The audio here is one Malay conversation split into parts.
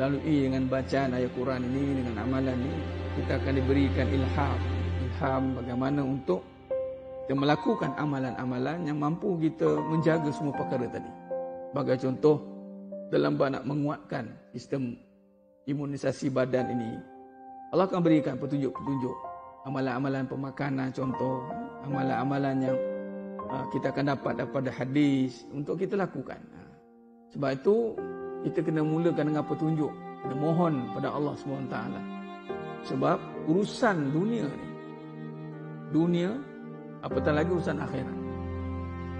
melalui dengan bacaan ayat Quran ini dengan amalan ini kita akan diberikan ilham ilham bagaimana untuk kita melakukan amalan-amalan yang mampu kita menjaga semua perkara tadi. Bagai contoh dalam nak menguatkan sistem imunisasi badan ini Allah akan berikan petunjuk-petunjuk amalan-amalan pemakanan contoh amalan-amalan yang ah, kita akan dapat daripada hadis untuk kita lakukan. Ah, sebab itu kita kena mulakan dengan petunjuk dan mohon pada Allah SWT sebab urusan dunia ni dunia apatah lagi urusan akhirat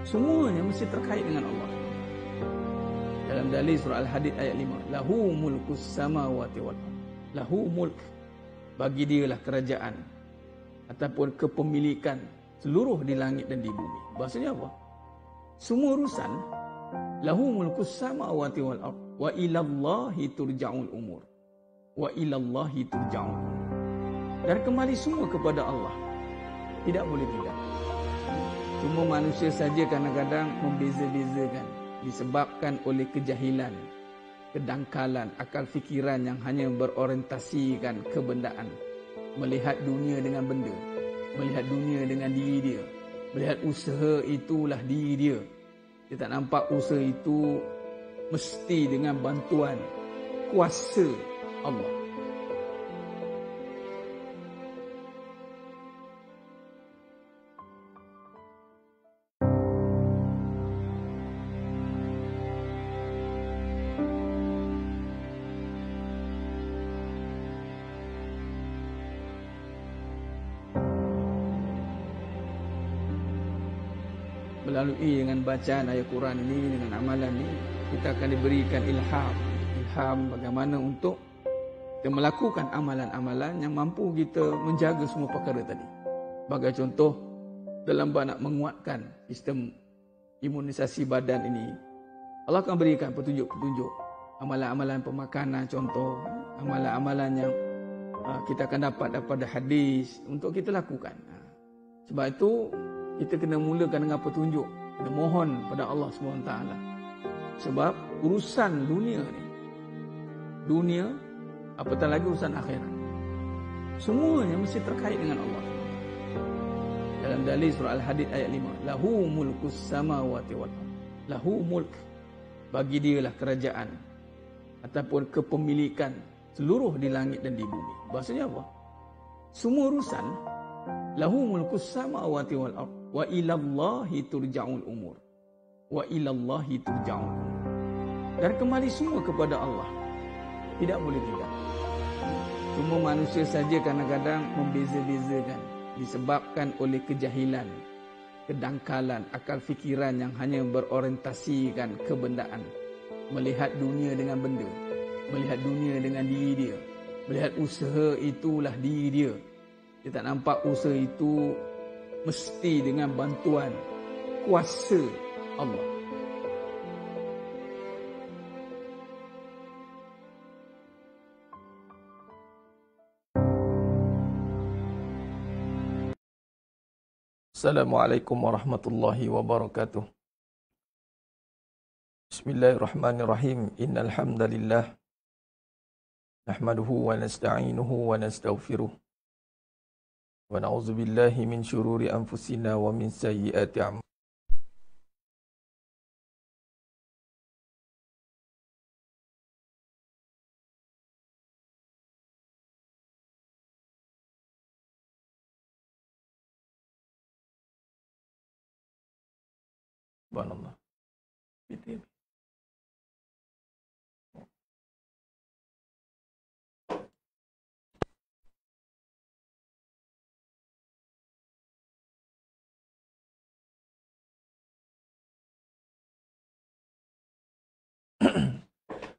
semuanya mesti terkait dengan Allah dalam dalil surah Al-Hadid ayat 5 lahu mulkus samawati wal lahu mulk bagi dialah kerajaan ataupun kepemilikan seluruh di langit dan di bumi. Maksudnya apa? Semua urusan lahu mulkus samawati wal ardh wa ilallahi turja'ul umur wa ilallahi turja'ul dan kembali semua kepada Allah tidak boleh tidak cuma manusia saja kadang-kadang membeza-bezakan disebabkan oleh kejahilan kedangkalan akal fikiran yang hanya berorientasikan kebendaan melihat dunia dengan benda melihat dunia dengan diri dia melihat usaha itulah diri dia dia tak nampak usaha itu mesti dengan bantuan kuasa Allah. melalui dengan bacaan ayat Quran ini dengan amalan ini kita akan diberikan ilham ilham bagaimana untuk kita melakukan amalan-amalan yang mampu kita menjaga semua perkara tadi sebagai contoh dalam nak menguatkan sistem imunisasi badan ini Allah akan berikan petunjuk-petunjuk amalan-amalan pemakanan contoh amalan-amalan yang uh, kita akan dapat daripada hadis untuk kita lakukan ha. sebab itu kita kena mulakan dengan petunjuk kena mohon pada Allah SWT. Sebab urusan dunia ni Dunia Apatah lagi urusan akhirat Semuanya mesti terkait dengan Allah Dalam dalil surah Al-Hadid ayat 5 Lahu mulkus samawati wal Lahu mulk Bagi dia lah kerajaan Ataupun kepemilikan Seluruh di langit dan di bumi Bahasanya apa? Semua urusan Lahu mulkus samawati wal ard Wa ilallahi turja'ul umur wa ilallahi turja'un. Dan kembali semua kepada Allah. Tidak boleh tidak. Cuma manusia saja kadang-kadang membeza-bezakan. Disebabkan oleh kejahilan, kedangkalan, akal fikiran yang hanya berorientasikan kebendaan. Melihat dunia dengan benda. Melihat dunia dengan diri dia. Melihat usaha itulah diri dia. Dia nampak usaha itu mesti dengan bantuan kuasa الله السلام عليكم ورحمة الله وبركاته بسم الله الرحمن الرحيم إن الحمد لله نحمده ونستعينه ونستغفره ونعوذ بالله من شرور أنفسنا ومن سيئات أعمالنا بان الله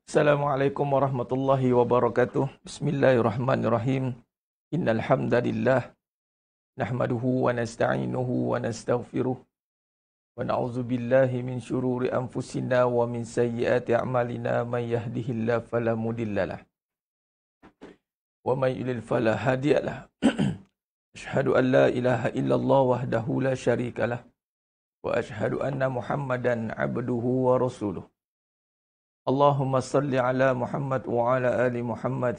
السلام عليكم ورحمة الله وبركاته بسم الله الرحمن الرحيم إن الحمد لله نحمده ونستعينه ونستغفره ونعوذ بالله من شرور أنفسنا ومن سيئات أعمالنا من يهده الله فلا مضل له ومن يضلل فلا هادي له أشهد أن لا إله إلا الله وحده لا شريك له وأشهد أن محمدا عبده ورسوله اللهم صل على محمد وعلى آل محمد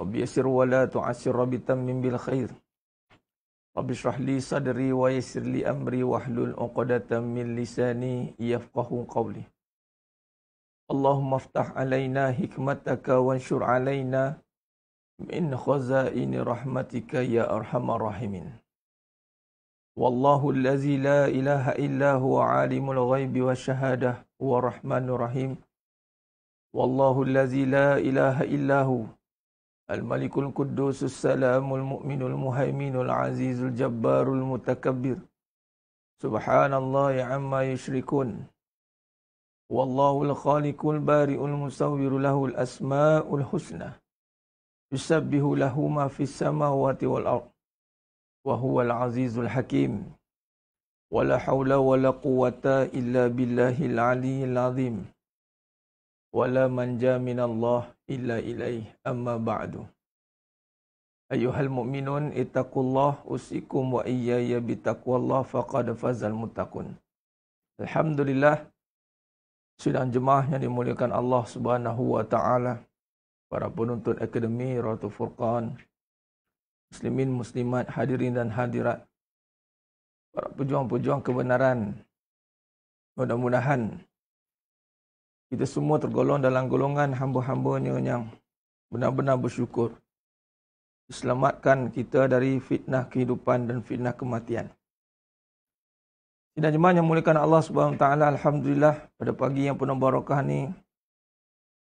رب يسر ولا تعسر رب تمم بالخير Rabbi syrah li sadri wa yasir li amri wa hlul uqadatan min lisani yafqahu qawli. Allahumma aftah alayna hikmataka wa ansyur alayna min khazaini rahmatika ya arhamar rahimin. Wallahu allazi la ilaha illa huwa alimul ghaibi wa shahadah wa rahmanur rahim. Wallahu allazi la ilaha illa huwa الملك القدوس السلام المؤمن المهيمن العزيز الجبار المتكبر سبحان الله عما يشركون والله الخالق البارئ المصور له الأسماء الحسنى يسبه له ما في السماوات والأرض وهو العزيز الحكيم ولا حول ولا قوة إلا بالله العلي العظيم wala manja minallah illa ilaih amma ba'du ayuhal mu'minun itaqullah usikum wa iyaya bitaqwallah faqad fazal mutakun Alhamdulillah sidang jemaah yang dimuliakan Allah subhanahu wa ta'ala para penuntut akademi Ratu Furqan muslimin muslimat hadirin dan hadirat para pejuang-pejuang kebenaran mudah-mudahan kita semua tergolong dalam golongan hamba-hambanya yang benar-benar bersyukur. Selamatkan kita dari fitnah kehidupan dan fitnah kematian. Dan jemaah yang mulakan Allah Subhanahu Taala, Alhamdulillah pada pagi yang penuh barokah ini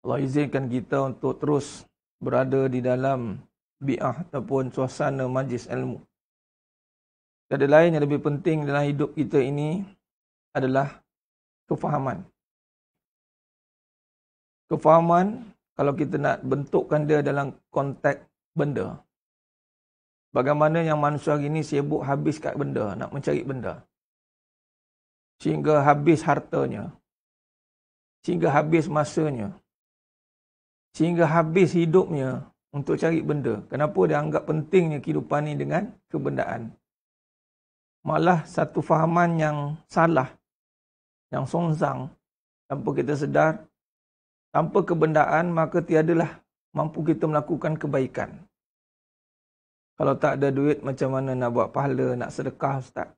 Allah izinkan kita untuk terus berada di dalam bi'ah ataupun suasana majlis ilmu. Tidak ada lain yang lebih penting dalam hidup kita ini adalah kefahaman kefahaman kalau kita nak bentukkan dia dalam konteks benda. Bagaimana yang manusia hari ini sibuk habis kat benda, nak mencari benda. Sehingga habis hartanya. Sehingga habis masanya. Sehingga habis hidupnya untuk cari benda. Kenapa dia anggap pentingnya kehidupan ini dengan kebendaan. Malah satu fahaman yang salah, yang songsang, tanpa kita sedar, Tanpa kebendaan, maka tiadalah mampu kita melakukan kebaikan. Kalau tak ada duit, macam mana nak buat pahala, nak sedekah, Ustaz?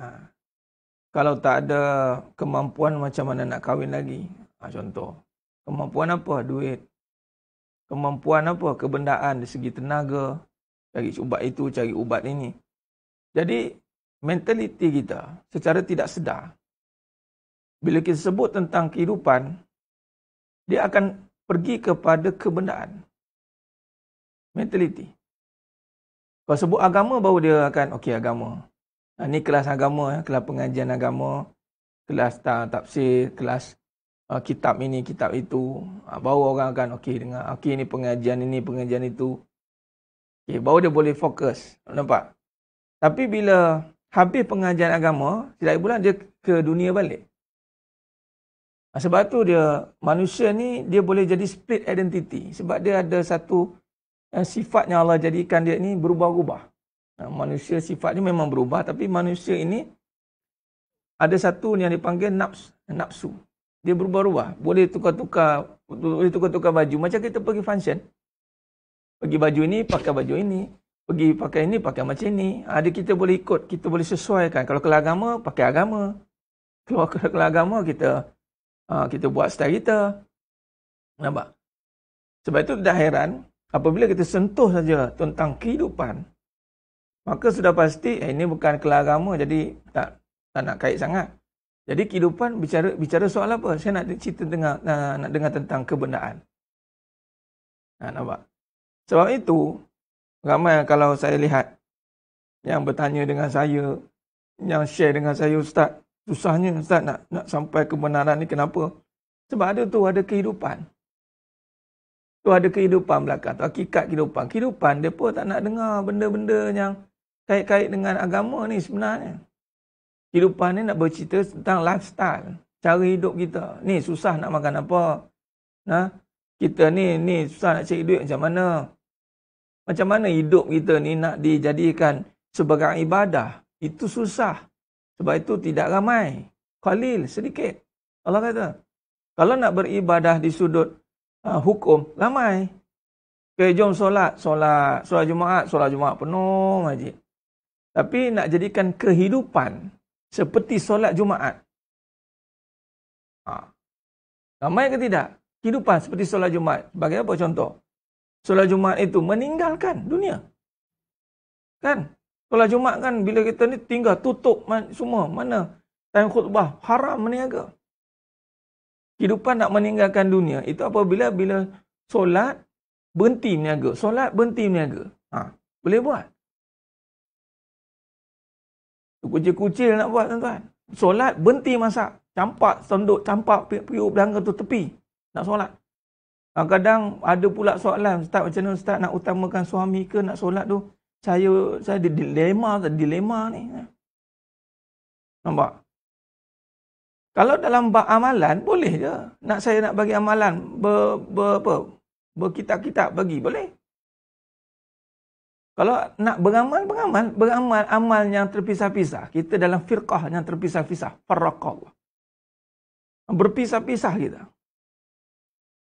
Ha. Kalau tak ada kemampuan, macam mana nak kahwin lagi? Ha, contoh. Kemampuan apa? Duit. Kemampuan apa? Kebendaan dari segi tenaga. Cari ubat itu, cari ubat ini. Jadi, mentaliti kita secara tidak sedar. Bila kita sebut tentang kehidupan, dia akan pergi kepada kebendaan. Mentaliti. Kau sebut agama baru dia akan, okey agama. Ha, ni kelas agama, ya, kelas pengajian agama, kelas ta, tafsir, kelas uh, kitab ini, kitab itu. Ha, baru orang akan, okey dengar, okey ni pengajian ini, pengajian itu. Okay, baru dia boleh fokus. Nampak? Tapi bila habis pengajian agama, setiap bulan dia ke dunia balik. Ah, sebab tu dia manusia ni dia boleh jadi split identity sebab dia ada satu eh, sifat yang Allah jadikan dia ni berubah-ubah. Ah, manusia sifat dia memang berubah tapi manusia ini ada satu yang dipanggil nafs, nafsu. Dia berubah-ubah, boleh tukar-tukar, boleh tukar-tukar baju macam kita pergi function. Pergi baju ini, pakai baju ini. Pergi pakai ini, pakai macam ini. Ada ah, kita boleh ikut, kita boleh sesuaikan. Kalau kelagama, pakai agama. Kalau kelagama, kita Ha, kita buat style kita. Nampak? Sebab itu dah heran apabila kita sentuh saja tentang kehidupan. Maka sudah pasti eh, ini bukan kelah agama jadi tak, tak nak kait sangat. Jadi kehidupan bicara bicara soal apa? Saya nak cerita dengar, nak, ah, nak dengar tentang kebenaran. Ha, nampak? Sebab itu ramai kalau saya lihat yang bertanya dengan saya, yang share dengan saya Ustaz, susahnya Ustaz nak, nak sampai kebenaran ni kenapa? Sebab ada tu ada kehidupan. Tu ada kehidupan belakang. Tu hakikat kehidupan. Kehidupan dia pun tak nak dengar benda-benda yang kait-kait dengan agama ni sebenarnya. Kehidupan ni nak bercerita tentang lifestyle. Cara hidup kita. Ni susah nak makan apa. Nah, ha? kita ni ni susah nak cari duit macam mana. Macam mana hidup kita ni nak dijadikan sebagai ibadah. Itu susah. Sebab itu tidak ramai. khalil sedikit. Allah kata, kalau nak beribadah di sudut uh, hukum, ramai. Okay, jom solat, solat, solat Jumaat, solat Jumaat penuh majid. Tapi nak jadikan kehidupan seperti solat Jumaat. Ha. Ramai ke tidak? Kehidupan seperti solat Jumaat. Bagi apa contoh? Solat Jumaat itu meninggalkan dunia. Kan? Solat Jumaat kan bila kita ni tinggal tutup semua. Mana? Time khutbah. Haram meniaga. Kehidupan nak meninggalkan dunia. Itu apabila bila solat berhenti meniaga. Solat berhenti meniaga. Ha, boleh buat. Kucil-kucil nak buat tuan-tuan. Solat berhenti masak. Campak sendok campak periuk belanga tu tepi. Nak solat. Kadang ada pula soalan. Ustaz macam mana Ustaz nak utamakan suami ke nak solat tu saya saya ada dilema dilema ni nampak kalau dalam bab amalan boleh je nak saya nak bagi amalan ber, ber apa berkitab-kitab bagi boleh kalau nak beramal beramal beramal amal yang terpisah-pisah kita dalam firqah yang terpisah-pisah faraqallah berpisah-pisah kita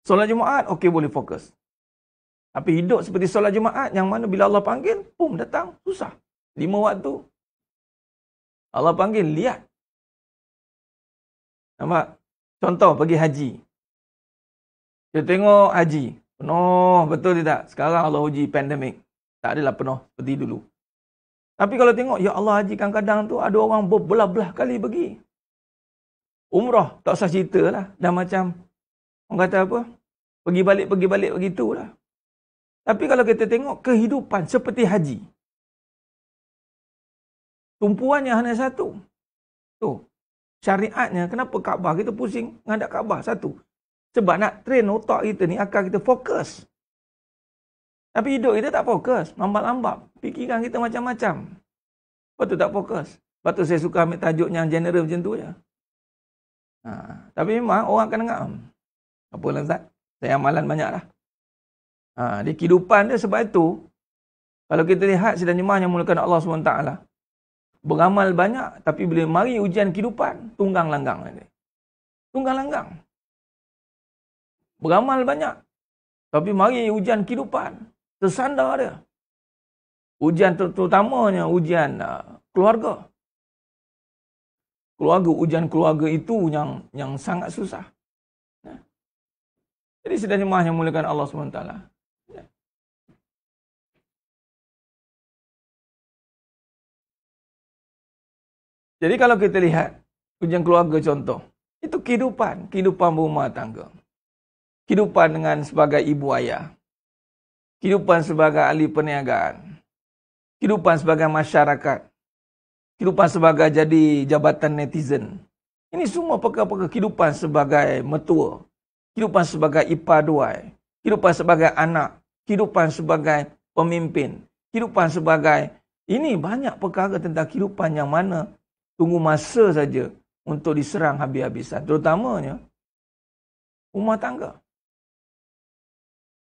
solat jumaat okey boleh fokus tapi hidup seperti solat Jumaat yang mana bila Allah panggil, pum datang, susah. Lima waktu. Allah panggil, lihat. Nampak? Contoh pergi haji. Kita tengok haji. Penuh, betul tidak? Sekarang Allah uji pandemik. Tak adalah penuh seperti dulu. Tapi kalau tengok, ya Allah haji kadang-kadang tu ada orang berbelah-belah kali pergi. Umrah, tak usah cerita lah. Dah macam, orang kata apa? Pergi balik, pergi balik, begitulah. lah. Tapi kalau kita tengok kehidupan seperti haji. Tumpuannya hanya satu. Tu. Syariatnya kenapa Kaabah kita pusing ngadap Kaabah satu. Sebab nak train otak kita ni akal kita fokus. Tapi hidup kita tak fokus, lambat-lambat. Fikiran kita macam-macam. Lepas tu tak fokus. Lepas tu saya suka ambil tajuk yang general macam tu je. Ha, tapi memang orang akan dengar. Apa lah Ustaz? Saya amalan banyak lah. Ha, dia kehidupan dia sebab itu. Kalau kita lihat sedang jemaah yang mulakan Allah SWT. Beramal banyak tapi bila mari ujian kehidupan, tunggang langgang. Dia. Tunggang langgang. Beramal banyak tapi mari ujian kehidupan. Tersandar dia. Ujian ter terutamanya ujian uh, keluarga. Keluarga, ujian keluarga itu yang yang sangat susah. Jadi sedang jemaah yang mulakan Allah SWT. Jadi kalau kita lihat ujian keluarga contoh, itu kehidupan, kehidupan rumah tangga. Kehidupan dengan sebagai ibu ayah. Kehidupan sebagai ahli perniagaan. Kehidupan sebagai masyarakat. Kehidupan sebagai jadi jabatan netizen. Ini semua perkara-perkara kehidupan sebagai metua. Kehidupan sebagai ipaduai. Kehidupan sebagai anak. Kehidupan sebagai pemimpin. Kehidupan sebagai... Ini banyak perkara tentang kehidupan yang mana tunggu masa saja untuk diserang habis-habisan. Terutamanya, rumah tangga.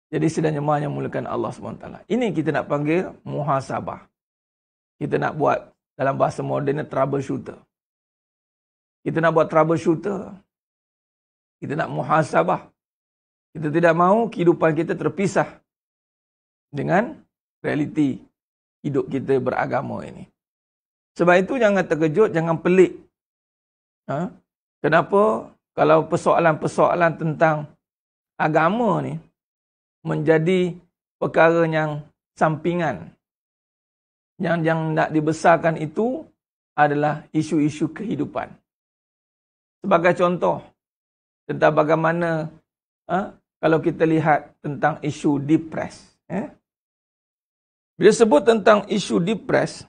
Jadi sedang jemaah yang mulakan Allah SWT. Ini kita nak panggil muhasabah. Kita nak buat dalam bahasa modernnya troubleshooter. Kita nak buat troubleshooter. Kita nak muhasabah. Kita tidak mahu kehidupan kita terpisah dengan realiti hidup kita beragama ini. Sebab itu jangan terkejut, jangan pelik. Ha? Kenapa kalau persoalan-persoalan tentang agama ni menjadi perkara yang sampingan. Yang yang nak dibesarkan itu adalah isu-isu kehidupan. Sebagai contoh tentang bagaimana ha, kalau kita lihat tentang isu depres. Eh? Bila sebut tentang isu depres,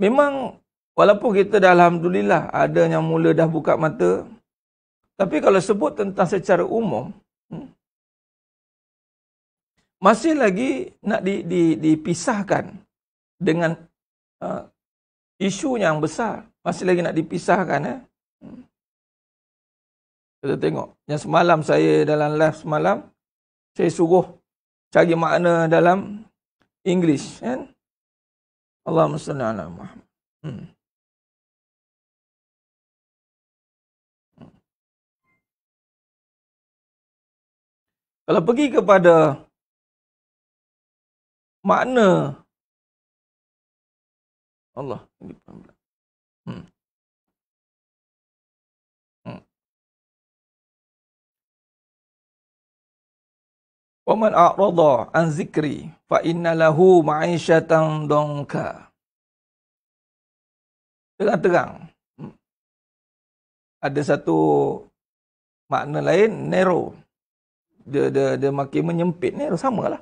memang walaupun kita dah alhamdulillah ada yang mula dah buka mata tapi kalau sebut tentang secara umum hmm, masih lagi nak di, di, dipisahkan dengan uh, isu yang besar masih lagi nak dipisahkan eh hmm. kita tengok yang semalam saya dalam live semalam saya suruh cari makna dalam English eh? Allahumma salli ala Muhammad. Hmm. Kalau pergi kepada makna Allah ini وَمَنْ أَعْرَضَ عَنْ ذِكْرِي فَإِنَّ لَهُ مَعِيشَةً دَنْكَ Dengan terang. Hmm. Ada satu makna lain, Nero Dia, dia, dia makin menyempit. Narrow, sama lah.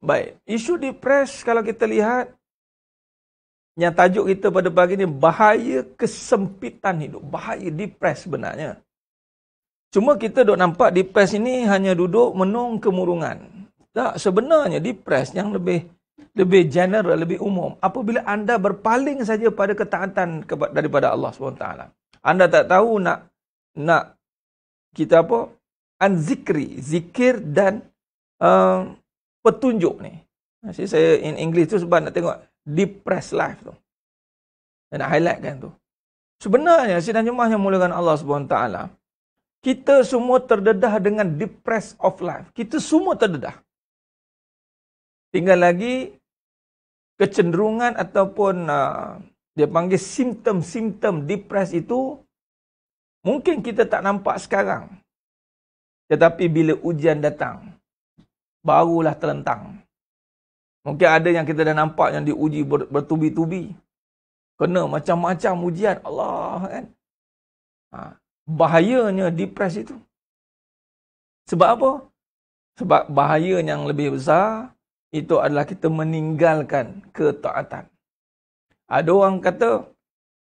Baik. Isu depres kalau kita lihat, yang tajuk kita pada pagi ini, bahaya kesempitan hidup. Bahaya depres sebenarnya. Cuma kita dok nampak di press ini hanya duduk menung kemurungan. Tak sebenarnya di press yang lebih lebih general, lebih umum. Apabila anda berpaling saja pada ketaatan daripada Allah SWT. Anda tak tahu nak nak kita apa? Anzikri, zikir dan uh, petunjuk ni. Jadi saya in English tu sebab nak tengok press life tu. Saya nak highlight kan tu. Sebenarnya sidang jemaah yang mulakan Allah Subhanahu kita semua terdedah dengan depress of life. Kita semua terdedah. Tinggal lagi kecenderungan ataupun uh, dia panggil simptom-simptom depress itu mungkin kita tak nampak sekarang. Tetapi bila ujian datang, barulah terlentang. Mungkin ada yang kita dah nampak yang diuji bertubi-tubi. Kena macam-macam ujian. Allah kan. Haa bahayanya depres itu. Sebab apa? Sebab bahaya yang lebih besar itu adalah kita meninggalkan ketaatan. Ada orang kata,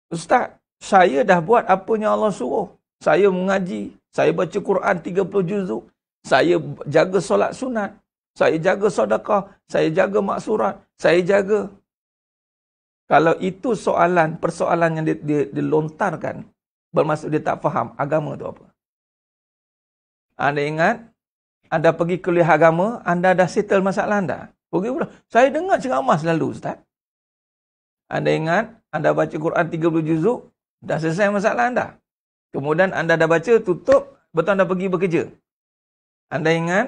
Ustaz, saya dah buat apa yang Allah suruh. Saya mengaji, saya baca Quran 30 juzuk, saya jaga solat sunat, saya jaga sedekah, saya jaga maksurat, saya jaga. Kalau itu soalan, persoalan yang dilontarkan, di, di Bermaksud dia tak faham agama tu apa. Anda ingat, anda pergi kuliah agama, anda dah settle masalah anda. Pergi pula. Saya dengar ceramah selalu, Ustaz. Anda ingat, anda baca Quran 30 juzuk, dah selesai masalah anda. Kemudian anda dah baca, tutup, betul anda pergi bekerja. Anda ingat,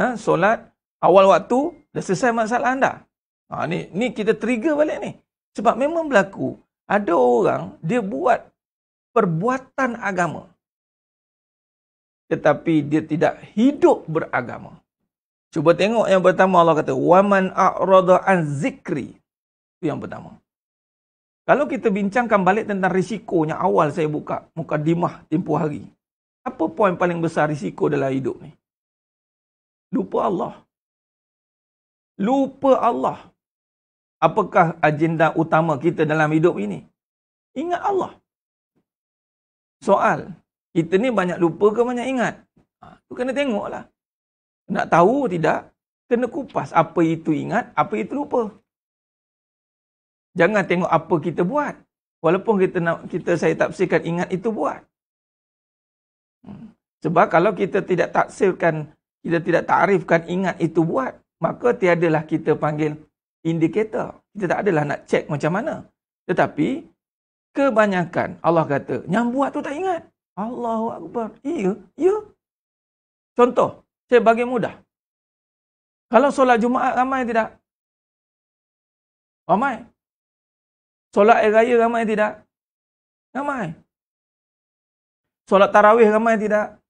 ha, solat, awal waktu, dah selesai masalah anda. Ha, ni, ni kita trigger balik ni. Sebab memang berlaku, ada orang, dia buat perbuatan agama. Tetapi dia tidak hidup beragama. Cuba tengok yang pertama Allah kata, وَمَنْ أَعْرَضَ an zikri Itu yang pertama. Kalau kita bincangkan balik tentang risikonya awal saya buka muka dimah tempoh hari. Apa poin paling besar risiko dalam hidup ni? Lupa Allah. Lupa Allah. Apakah agenda utama kita dalam hidup ini? Ingat Allah soal. Kita ni banyak lupa ke banyak ingat? Ha, tu kena tengoklah. Nak tahu tidak, kena kupas apa itu ingat, apa itu lupa. Jangan tengok apa kita buat. Walaupun kita nak, kita saya tafsirkan ingat itu buat. Hmm. Sebab kalau kita tidak tafsirkan, kita tidak tarifkan ingat itu buat, maka tiadalah kita panggil indikator. Kita tak adalah nak cek macam mana. Tetapi Kebanyakan Allah kata, yang buat tu tak ingat. Allahu Akbar. Iya, iya. Contoh, saya bagi mudah. Kalau solat Jumaat ramai tidak? Ramai. Solat air raya ramai tidak? Ramai. Solat tarawih ramai tidak?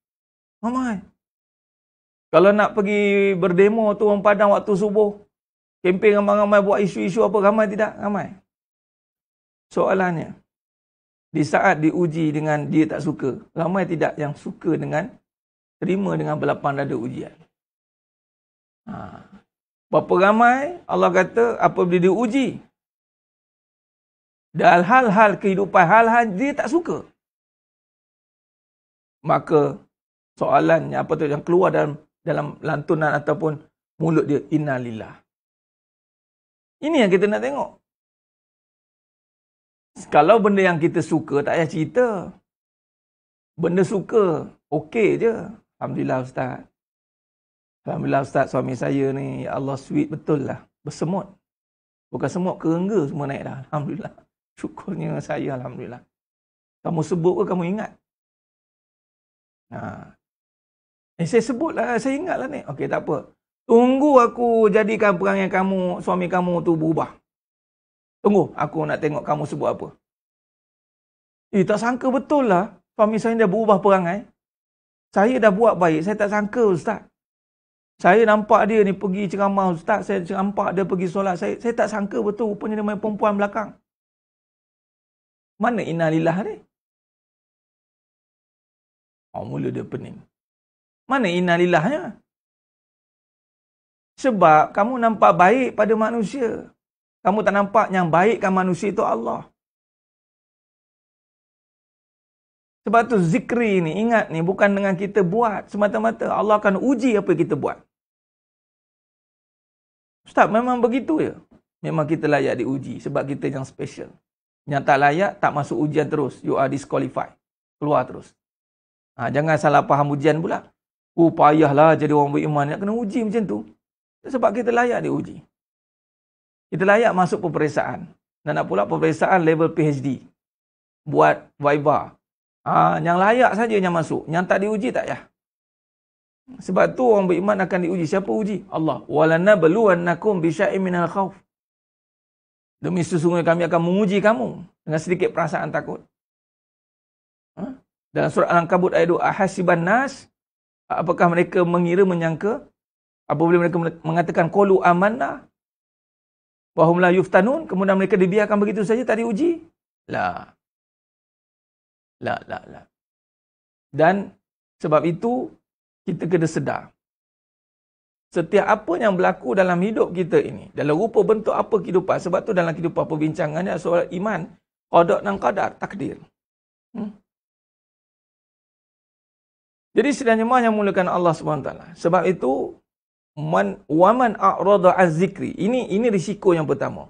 Ramai. Kalau nak pergi berdemo tu orang padang waktu subuh, kempen ramai-ramai buat isu-isu apa ramai tidak? Ramai. Soalannya, di saat diuji dengan dia tak suka. Ramai tidak yang suka dengan terima dengan belapan dada ujian. Ha. Berapa ramai Allah kata apa apabila diuji dan hal-hal kehidupan, hal-hal dia tak suka. Maka soalannya apa tu yang keluar dalam dalam lantunan ataupun mulut dia innalillah. Ini yang kita nak tengok. Kalau benda yang kita suka, tak payah cerita. Benda suka, okey je. Alhamdulillah Ustaz. Alhamdulillah Ustaz, suami saya ni, ya Allah, sweet betul lah. Bersemut. Bukan semut, kerengga semua naik dah. Alhamdulillah. Syukurnya saya, Alhamdulillah. Kamu sebut ke kamu ingat? Nah. Ha. Eh, saya sebut lah, saya ingat lah ni. Okey, tak apa. Tunggu aku jadikan yang kamu, suami kamu tu berubah. Tunggu, aku nak tengok kamu sebut apa. Eh, tak sangka betul lah. Suami saya dah berubah perangai. Saya dah buat baik. Saya tak sangka, Ustaz. Saya nampak dia ni pergi ceramah, Ustaz. Saya nampak dia pergi solat. Saya saya tak sangka betul. Rupanya dia main perempuan belakang. Mana innalillah ni? Oh, mula dia pening. Mana innalillahnya? Sebab kamu nampak baik pada manusia. Kamu tak nampak yang baikkan manusia itu Allah. Sebab tu zikri ni, ingat ni, bukan dengan kita buat semata-mata. Allah akan uji apa yang kita buat. Ustaz, memang begitu ya. Memang kita layak diuji sebab kita yang special. Yang tak layak, tak masuk ujian terus. You are disqualified. Keluar terus. Ha, jangan salah faham ujian pula. Oh, payahlah jadi orang beriman. Nak kena uji macam tu. Sebab kita layak diuji kita layak masuk peperiksaan. Dan nak pula peperiksaan level PhD. Buat Viva. Ha, yang layak saja yang masuk. Yang tak diuji tak ya? Sebab tu orang beriman akan diuji. Siapa uji? Allah. Walana beluannakum bisya'i minal khawf. Demi sesungguhnya kami akan menguji kamu. Dengan sedikit perasaan takut. Ha? Dalam surah Al-Ankabut ayat 2. Ahasiban nas. Apakah mereka mengira menyangka? Apabila mereka mengatakan kolu amanah Wahum la yuftanun. Kemudian mereka dibiarkan begitu saja. tadi uji Lah. Lah, lah, lah. Dan sebab itu, kita kena sedar. Setiap apa yang berlaku dalam hidup kita ini. Dalam rupa bentuk apa kehidupan. Sebab tu dalam kehidupan perbincangannya soal iman. Kodok dan kadar. Takdir. Hmm? Jadi sedang jemaah yang mulakan Allah SWT. Sebab itu, man waman a'rada az-zikri. Ini ini risiko yang pertama.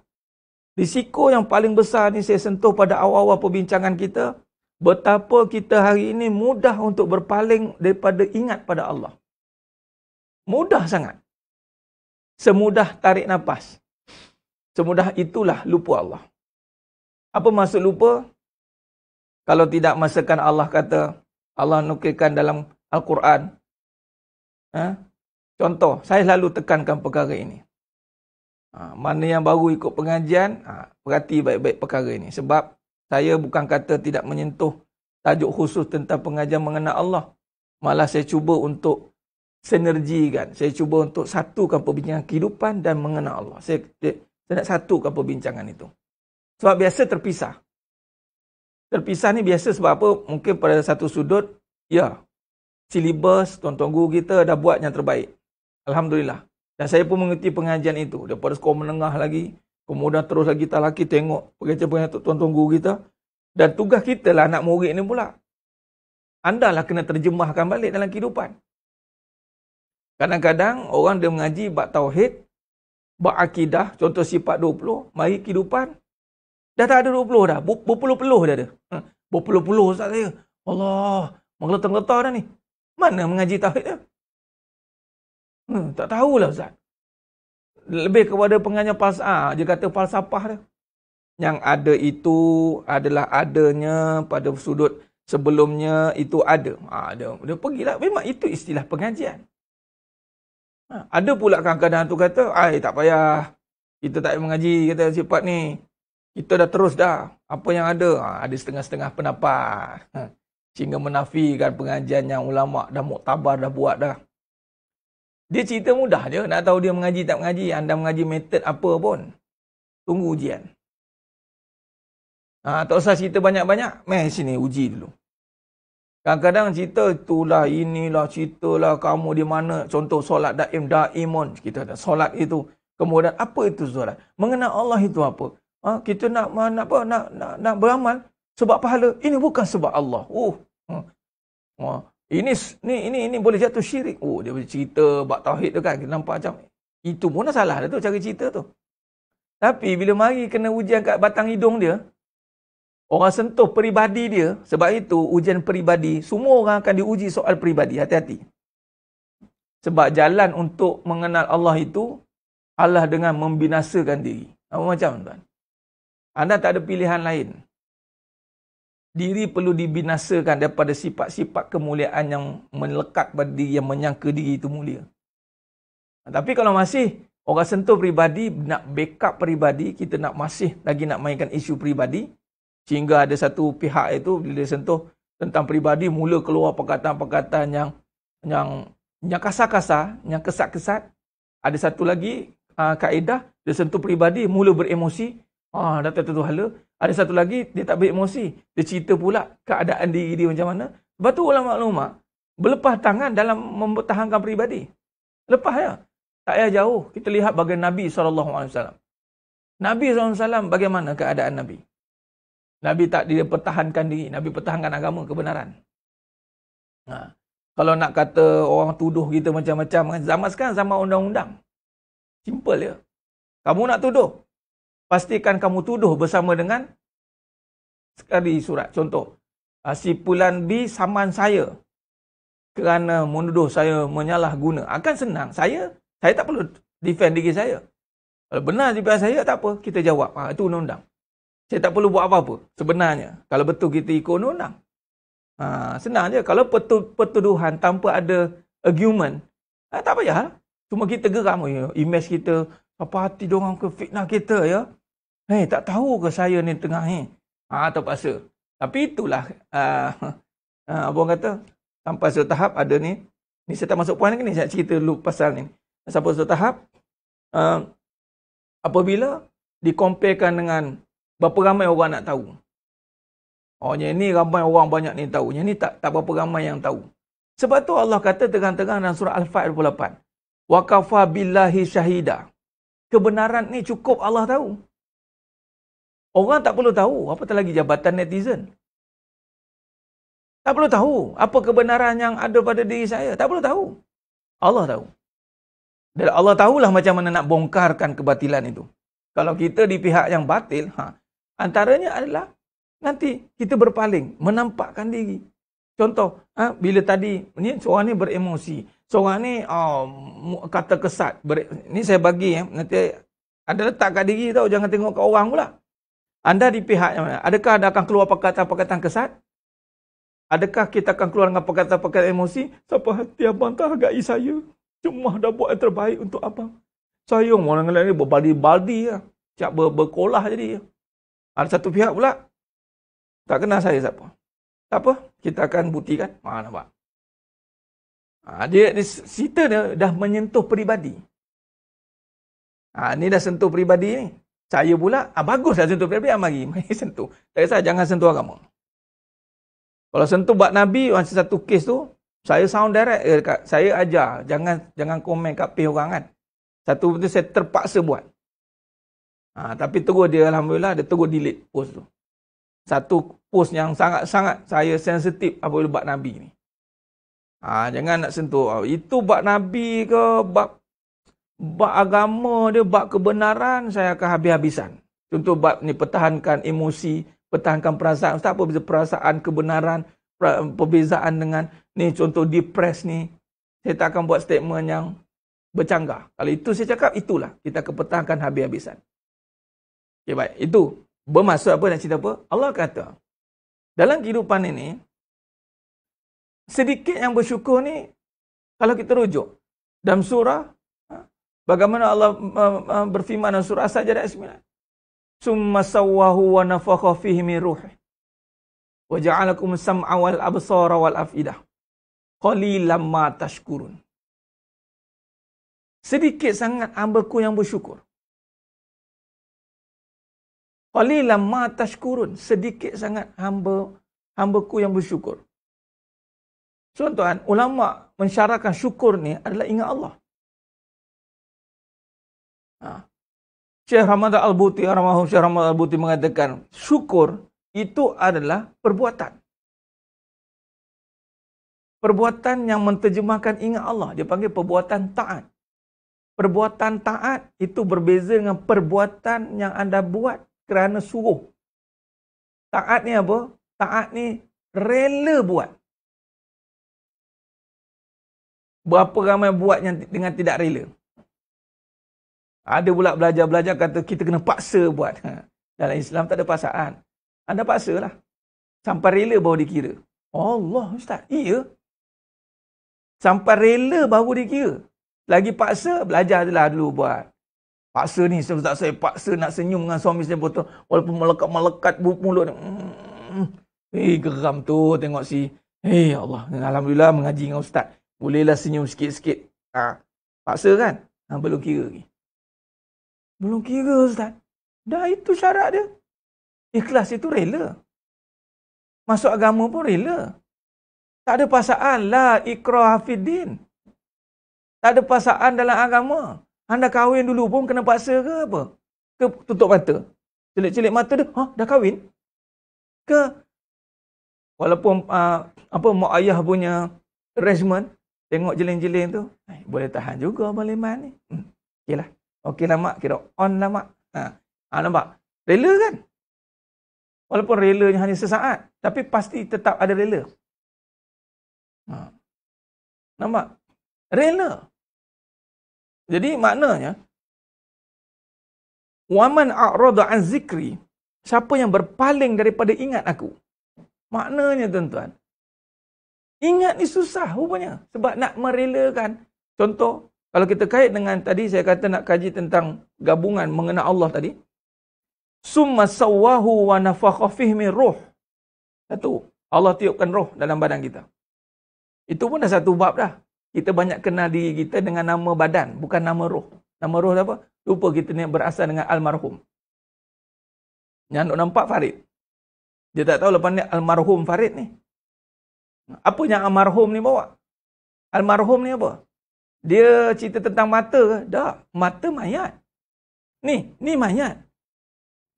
Risiko yang paling besar ni saya sentuh pada awal-awal perbincangan kita, betapa kita hari ini mudah untuk berpaling daripada ingat pada Allah. Mudah sangat. Semudah tarik nafas. Semudah itulah lupa Allah. Apa maksud lupa? Kalau tidak masakan Allah kata, Allah nukilkan dalam Al-Quran. Ha? Contoh, saya selalu tekankan perkara ini. Ha, mana yang baru ikut pengajian, ha, perhati baik-baik perkara ini. Sebab saya bukan kata tidak menyentuh tajuk khusus tentang pengajian mengenai Allah. Malah saya cuba untuk sinergikan. Saya cuba untuk satukan perbincangan kehidupan dan mengenai Allah. Saya, saya, saya nak satukan perbincangan itu. Sebab biasa terpisah. Terpisah ni biasa sebab apa? Mungkin pada satu sudut, ya, silibus, tuan-tuan guru kita dah buat yang terbaik. Alhamdulillah. Dan saya pun mengerti pengajian itu. Daripada sekolah menengah lagi. Kemudian terus lagi kita laki tengok. Pengajian-pengajian tuan-tuan guru kita. Dan tugas kita lah anak murid ni pula. Andalah kena terjemahkan balik dalam kehidupan. Kadang-kadang orang dia mengaji bak tauhid, bak akidah, contoh sifat 20, mari kehidupan. Dah tak ada 20 dah. Berpuluh-puluh dah ada. Ha, Berpuluh-puluh ustaz saya. Allah, mengletar-letar dah ni. Mana mengaji tauhid dah? Hmm, tak tahulah Ustaz. Lebih kepada penganyar falsafah. Dia kata falsafah dia. Yang ada itu adalah adanya pada sudut sebelumnya itu ada. Ha, dia, dia pergilah. Memang itu istilah pengajian. Ha, ada pula kadang-kadang tu kata, ay tak payah. Kita tak payah mengaji kata sifat ni. Kita dah terus dah. Apa yang ada? Ha, ada setengah-setengah pendapat. Ha, sehingga menafikan pengajian yang ulama' dah muktabar dah buat dah. Dia cerita mudah je. Nak tahu dia mengaji tak mengaji. Anda mengaji method apa pun. Tunggu ujian. Ha, tak usah cerita banyak-banyak. Main sini uji dulu. Kadang-kadang cerita itulah, inilah, lah kamu di mana. Contoh solat daim, daimun. Kita ada solat itu. Kemudian apa itu solat? Mengenal Allah itu apa? Ha, kita nak, nak apa? Nak, nak, nak beramal sebab pahala. Ini bukan sebab Allah. Oh. Uh. Ha. Ini ni ini ini boleh jatuh syirik. Oh dia boleh cerita bab tauhid tu kan kita nampak macam itu pun dah salah dah tu cara cerita tu. Tapi bila mari kena ujian kat batang hidung dia, orang sentuh peribadi dia, sebab itu ujian peribadi, semua orang akan diuji soal peribadi, hati-hati. Sebab jalan untuk mengenal Allah itu Allah dengan membinasakan diri. Apa macam tuan? Anda tak ada pilihan lain diri perlu dibinasakan daripada sifat-sifat kemuliaan yang melekat pada diri yang menyangka diri itu mulia. Tapi kalau masih orang sentuh peribadi nak backup peribadi, kita nak masih lagi nak mainkan isu peribadi sehingga ada satu pihak itu bila sentuh tentang peribadi mula keluar perkataan-perkataan yang yang kasar-kasar, yang kesat-kesat. Ada satu lagi uh, kaedah dia sentuh peribadi mula beremosi Ah, datang terduhala. Ada satu lagi, dia tak beremosi. Dia cerita pula keadaan diri dia macam mana. Lepas tu ulama-ulama berlepas tangan dalam mempertahankan peribadi. Lepas ya. Tak payah jauh. Kita lihat bagai Nabi SAW. Nabi SAW bagaimana keadaan Nabi? Nabi tak dia pertahankan diri. Nabi pertahankan agama kebenaran. Ha. Kalau nak kata orang tuduh kita macam-macam. Zaman sekarang zaman undang-undang. Simple ya. Kamu nak tuduh, pastikan kamu tuduh bersama dengan sekali surat contoh ah, si pulan B saman saya kerana menuduh saya menyalahguna akan senang saya saya tak perlu defend diri saya kalau benar di juga saya tak apa kita jawab ha, itu undang-undang saya tak perlu buat apa-apa sebenarnya kalau betul kita ikut undang-undang ha, senang je kalau petuduhan tanpa ada argument ha, tak payah cuma kita geram oh, ya. image kita apa hati dorang ke fitnah kita ya Eh, hey, tak tahu ke saya ni tengah ni? Ha, terpaksa. Tapi itulah, uh, uh, abang kata, sampai satu tahap ada ni. Ni saya tak masuk poin lagi ni, saya cerita dulu pasal ni. Sampai satu tahap, uh, apabila dikomparekan dengan berapa ramai orang nak tahu. Oh, yang ni ramai orang banyak ni tahu. Yang ni tak, tak berapa ramai yang tahu. Sebab tu Allah kata terang-terang dalam surah Al-Fatihah 28. Wa kafa billahi syahida. Kebenaran ni cukup Allah tahu. Orang tak perlu tahu apa lagi jabatan netizen. Tak perlu tahu apa kebenaran yang ada pada diri saya. Tak perlu tahu. Allah tahu. Dan Allah tahulah macam mana nak bongkarkan kebatilan itu. Kalau kita di pihak yang batil, ha, antaranya adalah nanti kita berpaling, menampakkan diri. Contoh, ha, bila tadi ni seorang ni beremosi, seorang ni oh, kata kesat. Ini saya bagi ya, nanti ada letak kat diri tau, jangan tengok kat orang pula. Anda di pihak yang mana? Adakah anda akan keluar perkataan-perkataan kesat? Adakah kita akan keluar dengan perkataan-perkataan emosi? Siapa hati abang tak hargai saya? Cuma dah buat yang terbaik untuk abang. Saya orang lain ni berbaldi-baldi lah. Siap ber berkolah jadi. Ada satu pihak pula. Tak kenal saya siapa. Tak apa. Kita akan buktikan. Ha, nampak. Ha, dia, dia, cerita dia dah menyentuh peribadi. Ha, ni dah sentuh peribadi ni saya pula, ah, baguslah sentuh Nabi, ah, mari, mari sentuh. Tak kisah, jangan sentuh agama. Kalau sentuh buat Nabi, macam satu kes tu, saya sound direct eh, dekat, saya ajar, jangan jangan komen kat pihak orang kan. Satu benda saya terpaksa buat. Ha, tapi terus dia, Alhamdulillah, dia terus delete post tu. Satu post yang sangat-sangat saya sensitif apabila buat Nabi ni. Ha, jangan nak sentuh. Itu buat Nabi ke, buat Bak agama dia, bak kebenaran saya akan habis-habisan. Contoh bab ni pertahankan emosi, pertahankan perasaan. Ustaz apa perasaan, kebenaran, perbezaan dengan ni contoh depres ni. Saya tak akan buat statement yang bercanggah. Kalau itu saya cakap, itulah. Kita akan pertahankan habis-habisan. Okay baik, itu bermaksud apa nak cerita apa? Allah kata, dalam kehidupan ini, sedikit yang bersyukur ni, kalau kita rujuk, dalam surah Bagaimana Allah uh, uh, berfirman dalam surah Sajdah ayat 9? Summa sawwahu wa nafakha fihi min ruhi wa ja'alakum sam'a wal absara wal afidah qalilan ma tashkurun. Sedikit sangat hamba-Ku yang bersyukur. Qalilan ma tashkurun, sedikit sangat hamba hamba-Ku yang bersyukur. So, ulama mensyarahkan syukur ni adalah ingat Allah. Ha. Syekh Ramadhan Al-Buti, Ramadhan Syekh Ramadhan Al-Buti mengatakan, syukur itu adalah perbuatan. Perbuatan yang menterjemahkan ingat Allah. Dia panggil perbuatan taat. Perbuatan taat itu berbeza dengan perbuatan yang anda buat kerana suruh. Taat ni apa? Taat ni rela buat. Berapa ramai buat yang dengan tidak rela? Ada pula belajar-belajar kata kita kena paksa buat. Ha. Dalam Islam tak ada paksaan. Anda paksalah. Sampai rela baru dikira. Allah Ustaz, iya. Sampai rela baru dikira. Lagi paksa, belajar adalah dulu buat. Paksa ni, saya tak saya paksa nak senyum dengan suami saya betul. Walaupun melekat-melekat mulut. Hmm. Eh, geram tu tengok si. Eh, Allah. Alhamdulillah mengaji dengan Ustaz. Bolehlah senyum sikit-sikit. Ha. Paksa kan? Ha, belum kira Okay. Belum kira Ustaz. Dah itu syarat dia. Ikhlas itu rela. Masuk agama pun rela. Tak ada pasaan lah ikrah hafidin. Tak ada pasaan dalam agama. Anda kahwin dulu pun kena paksa ke apa? Ke tutup mata? Celik-celik mata dia, ha? Dah kahwin? Ke? Walaupun uh, apa mak ayah punya arrangement, tengok jeling-jeling tu, eh, boleh tahan juga baliman ni. Hmm. Yelah. Okey lah mak, kira on lah mak. Ha. ha nampak? Rela kan? Walaupun relanya hanya sesaat, tapi pasti tetap ada rela. Ha. Nampak? Rela. Jadi maknanya, Waman a'radu an zikri, siapa yang berpaling daripada ingat aku. Maknanya tuan-tuan, ingat ni susah rupanya. Sebab nak merelakan, contoh, kalau kita kait dengan tadi saya kata nak kaji tentang gabungan mengenai Allah tadi. Summa sawahu wa nafakha fihi min ruh. Satu, Allah tiupkan roh dalam badan kita. Itu pun dah satu bab dah. Kita banyak kenal diri kita dengan nama badan, bukan nama roh. Nama roh apa? Lupa kita ni berasal dengan almarhum. Yang nak nampak Farid. Dia tak tahu lepas ni almarhum Farid ni. Apa yang almarhum ni bawa? Almarhum ni apa? Dia cerita tentang mata ke? Tak. Mata mayat. Ni, ni mayat.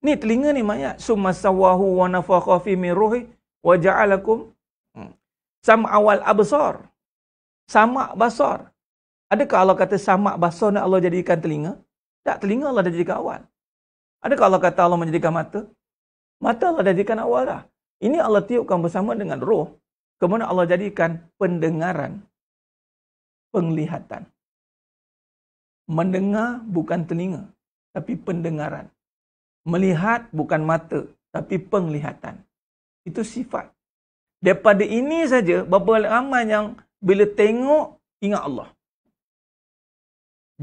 Ni telinga ni mayat. Summa sawahu wa nafakha fi min ruhi wa ja'alakum hmm, sama awal absar. Sama basar. Adakah Allah kata sama basar nak Allah jadikan telinga? Tak, telinga Allah dah jadikan awal. Adakah Allah kata Allah menjadikan mata? Mata Allah dah jadikan awal dah. Ini Allah tiupkan bersama dengan roh. Kemudian Allah jadikan pendengaran penglihatan. Mendengar bukan telinga, tapi pendengaran. Melihat bukan mata, tapi penglihatan. Itu sifat. Daripada ini saja, berapa ramai yang bila tengok, ingat Allah.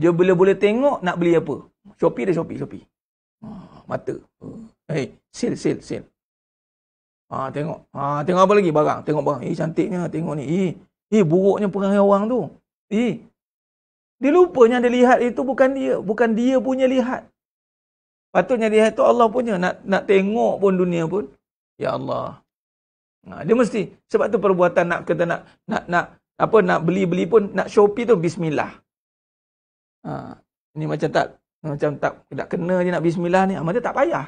Dia bila boleh tengok, nak beli apa? Shopee dah Shopee, Shopee. Ah, mata. Ha. Eh, hey, sil, sil. sale. Ah, tengok. Ah, tengok apa lagi barang? Tengok barang. Eh, cantiknya. Tengok ni. Eh, eh buruknya perangai orang tu. Eh, dia lupa yang dia lihat itu bukan dia. Bukan dia punya lihat. Patutnya dia itu Allah punya. Nak nak tengok pun dunia pun. Ya Allah. Nah, ha, dia mesti. Sebab tu perbuatan nak kata nak nak nak apa nak beli-beli pun nak Shopee tu bismillah. Ha, ini macam tak macam tak tak kena je nak bismillah ni. Amat tak payah.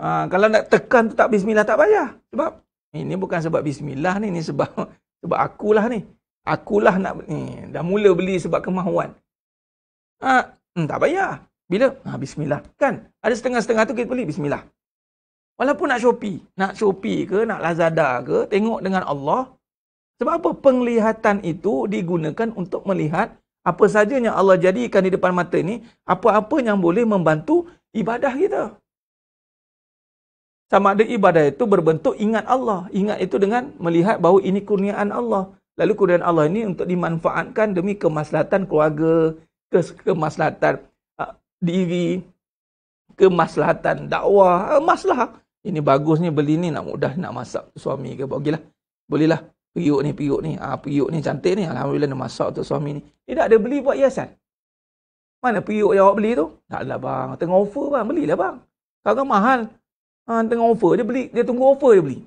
Ha, kalau nak tekan tu tak bismillah tak payah. Sebab ini bukan sebab bismillah ni ni sebab sebab akulah ni. Akulah nak ni, eh, dah mula beli sebab kemahuan. Ha, hmm, tak payah. Bila? Ha, bismillah. Kan? Ada setengah-setengah tu kita beli, bismillah. Walaupun nak Shopee. Nak Shopee ke, nak Lazada ke, tengok dengan Allah. Sebab apa? Penglihatan itu digunakan untuk melihat apa saja yang Allah jadikan di depan mata ni, apa-apa yang boleh membantu ibadah kita. Sama ada ibadah itu berbentuk ingat Allah. Ingat itu dengan melihat bahawa ini kurniaan Allah. Lalu kemudian Allah ini untuk dimanfaatkan demi kemaslahatan keluarga, ke kemaslahatan uh, diri, kemaslahatan dakwah, uh, ah, maslah. Ini bagusnya beli ni nak mudah nak masak suami ke bagilah. Belilah periuk ni, periuk ni. Ah uh, ni cantik ni. Alhamdulillah nak masak untuk suami ni. Ini tak ada beli buat hiasan. Mana periuk yang awak beli tu? Tak ada bang. Tengah offer bang. Belilah bang. Kalau mahal. Ha, uh, tengah offer dia beli. Dia tunggu offer dia beli.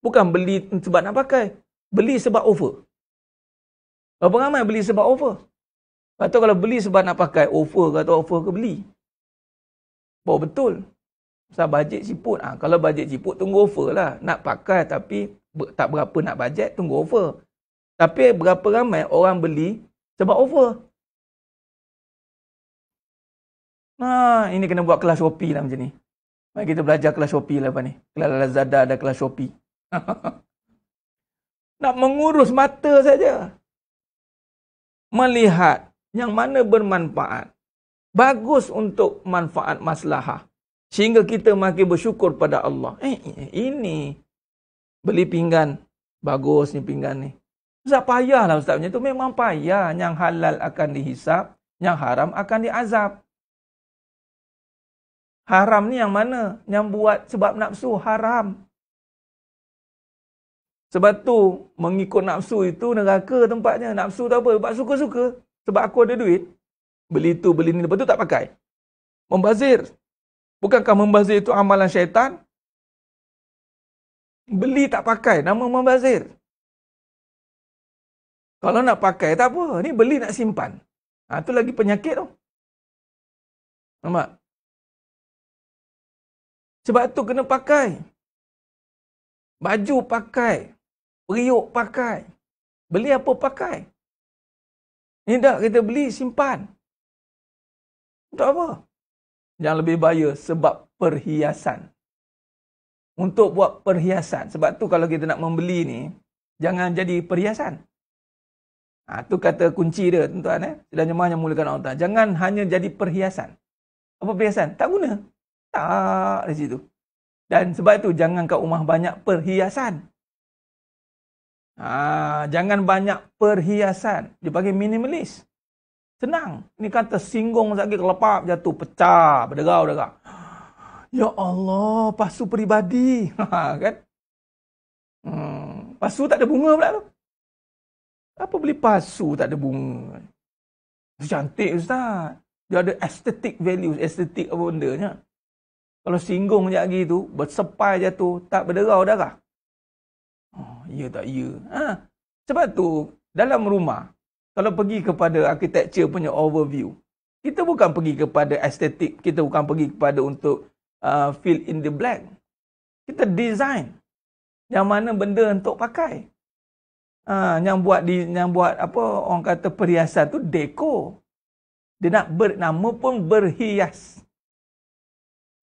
Bukan beli sebab nak pakai. Beli sebab offer. Berapa ramai beli sebab offer? Atau kalau beli sebab nak pakai offer ke atau offer ke beli? Bawa betul. Pasal bajet siput. Ha, kalau bajet siput, tunggu offer lah. Nak pakai tapi tak berapa nak bajet, tunggu offer. Tapi berapa ramai orang beli sebab offer? Nah, ha, ini kena buat kelas Shopee lah macam ni. Mari kita belajar kelas Shopee lah apa ni. Kelas Lazada ada kelas Shopee. nak mengurus mata saja melihat yang mana bermanfaat. Bagus untuk manfaat maslahah. Sehingga kita makin bersyukur pada Allah. Eh, eh, ini beli pinggan. Bagus ni pinggan ni. Ustaz payahlah Ustaz macam tu. Memang payah. Yang halal akan dihisap. Yang haram akan diazab. Haram ni yang mana? Yang buat sebab nafsu. Haram. Sebab tu mengikut nafsu itu neraka tempatnya. Nafsu tu apa? Sebab suka-suka. Sebab aku ada duit. Beli tu, beli ni. Lepas tu tak pakai. Membazir. Bukankah membazir itu amalan syaitan? Beli tak pakai. Nama membazir. Kalau nak pakai tak apa. Ni beli nak simpan. Ha, tu lagi penyakit tu. Nampak? Sebab tu kena pakai. Baju pakai periuk pakai. Beli apa pakai? Ini tak kita beli, simpan. Untuk apa? Yang lebih bahaya sebab perhiasan. Untuk buat perhiasan. Sebab tu kalau kita nak membeli ni, jangan jadi perhiasan. Ha, tu kata kunci dia tuan-tuan. Eh? Dan jemaah yang mulakan Allah. Jangan hanya jadi perhiasan. Apa perhiasan? Tak guna. Tak di situ. Dan sebab tu jangan kat rumah banyak perhiasan. Ha, jangan banyak perhiasan. Dia panggil minimalis. Senang. Ini kata singgung sakit, kelepap, jatuh, pecah, berderau, berderau. Ya Allah, pasu peribadi. Ha, kan? Hmm, pasu tak ada bunga pula tu. Apa beli pasu tak ada bunga? Itu cantik Ustaz. Dia ada aesthetic values, aesthetic apa benda ni. Kalau singgung sekejap lagi tu, bersepai jatuh, tak berderau darah ya tak ya. Ha? Sebab tu, dalam rumah, kalau pergi kepada architecture punya overview, kita bukan pergi kepada estetik, kita bukan pergi kepada untuk uh, fill in the blank. Kita design yang mana benda untuk pakai. Uh, yang buat di, yang buat apa orang kata perhiasan tu deko. Dia nak bernama pun berhias.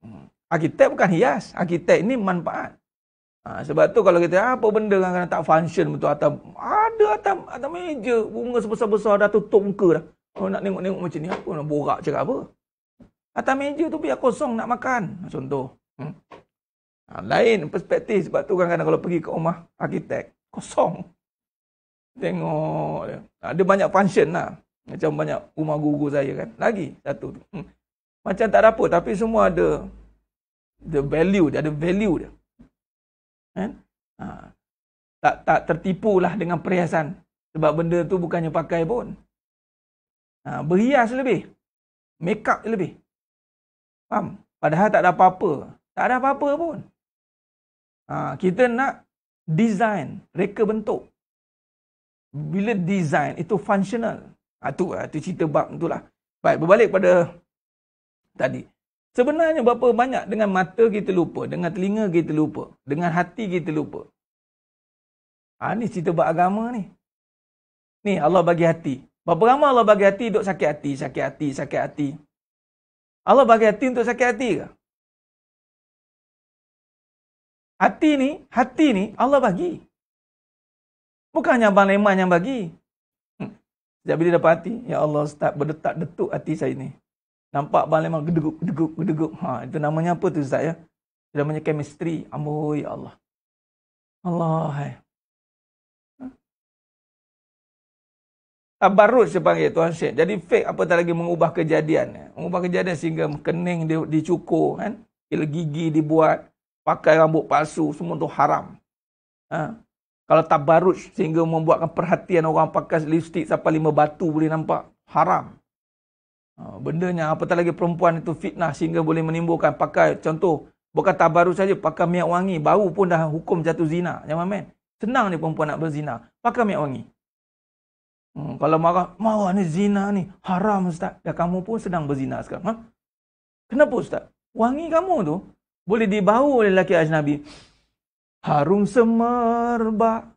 Hmm. Arkitek bukan hias, arkitek ni manfaat. Ha, sebab tu kalau kita apa benda yang lah tak function betul atas ada atas atas meja bunga sebesar-besar dah tutup muka dah. Oh nak tengok-tengok macam ni apa nak borak cakap apa. Atas meja tu biar kosong nak makan contoh. Hmm. Ha, lain perspektif sebab tu kadang-kadang kalau pergi ke rumah arkitek kosong. Tengok ada banyak function lah. Macam banyak rumah guru saya kan. Lagi satu. Hmm. Macam tak ada apa tapi semua ada the value dia ada value dia kan? Ha. Tak tak tertipulah dengan perhiasan sebab benda tu bukannya pakai pun. Ha, berhias lebih. Make up lebih. Faham? Padahal tak ada apa-apa. Tak ada apa-apa pun. Ha, kita nak design, reka bentuk. Bila design itu functional. Ha, tu, ha, tu cerita bab tu lah. Baik, berbalik pada tadi. Sebenarnya berapa banyak dengan mata kita lupa, dengan telinga kita lupa, dengan hati kita lupa. Ha, ni cerita agama ni. Ni Allah bagi hati. Berapa ramai Allah bagi hati duduk sakit hati, sakit hati, sakit hati. Allah bagi hati untuk sakit hati ke? Hati ni, hati ni Allah bagi. Bukan hanya Abang Leman yang bagi. Hmm. Sejak bila dapat hati, Ya Allah Ustaz berdetak-detuk hati saya ni. Nampak Abang Lemah gedeguk, gedeguk, gedeguk. Ha, itu namanya apa tu Ustaz ya? Itu namanya chemistry. Amboi ya Allah. Allah. Hai. Ha? Abarut saya panggil Tuan Syed. Jadi fake apa tak lagi mengubah kejadian. Ya? Mengubah kejadian sehingga kening dia dicukur kan. Kila gigi dibuat. Pakai rambut palsu. Semua tu haram. Ha? Kalau tabarut sehingga membuatkan perhatian orang pakai lipstick sampai lima batu boleh nampak. Haram. Ah, bendanya apatah lagi perempuan itu fitnah sehingga boleh menimbulkan pakai contoh bukan tabaru saja pakai minyak wangi bau pun dah hukum jatuh zina. Jangan main. Senang ni perempuan nak berzina. Pakai minyak wangi. Hmm, kalau marah, marah ni zina ni. Haram Ustaz. Ya kamu pun sedang berzina sekarang. Ha? Kenapa Ustaz? Wangi kamu tu boleh dibau oleh lelaki Ajnabi. Harum semerbak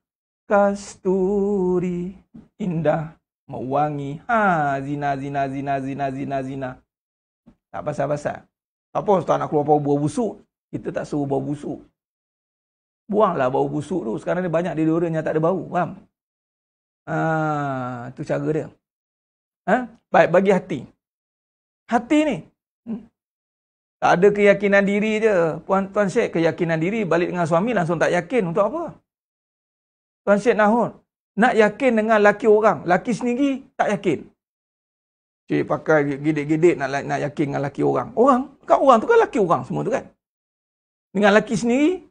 kasturi indah. Mau wangi, ha zina zina zina zina zina zina tak pasal pasal tak apa ustaz nak keluar bau busuk kita tak suruh bau busuk buanglah bau busuk tu sekarang ni banyak deodoran yang tak ada bau faham ha tu cara dia ha baik bagi hati hati ni hmm? tak ada keyakinan diri je puan tuan syek keyakinan diri balik dengan suami langsung tak yakin untuk apa tuan syek nahun nak yakin dengan laki orang. Laki sendiri tak yakin. Cik pakai gedek-gedek nak, nak yakin dengan laki orang. Orang, kat orang tu kan laki orang semua tu kan. Dengan laki sendiri,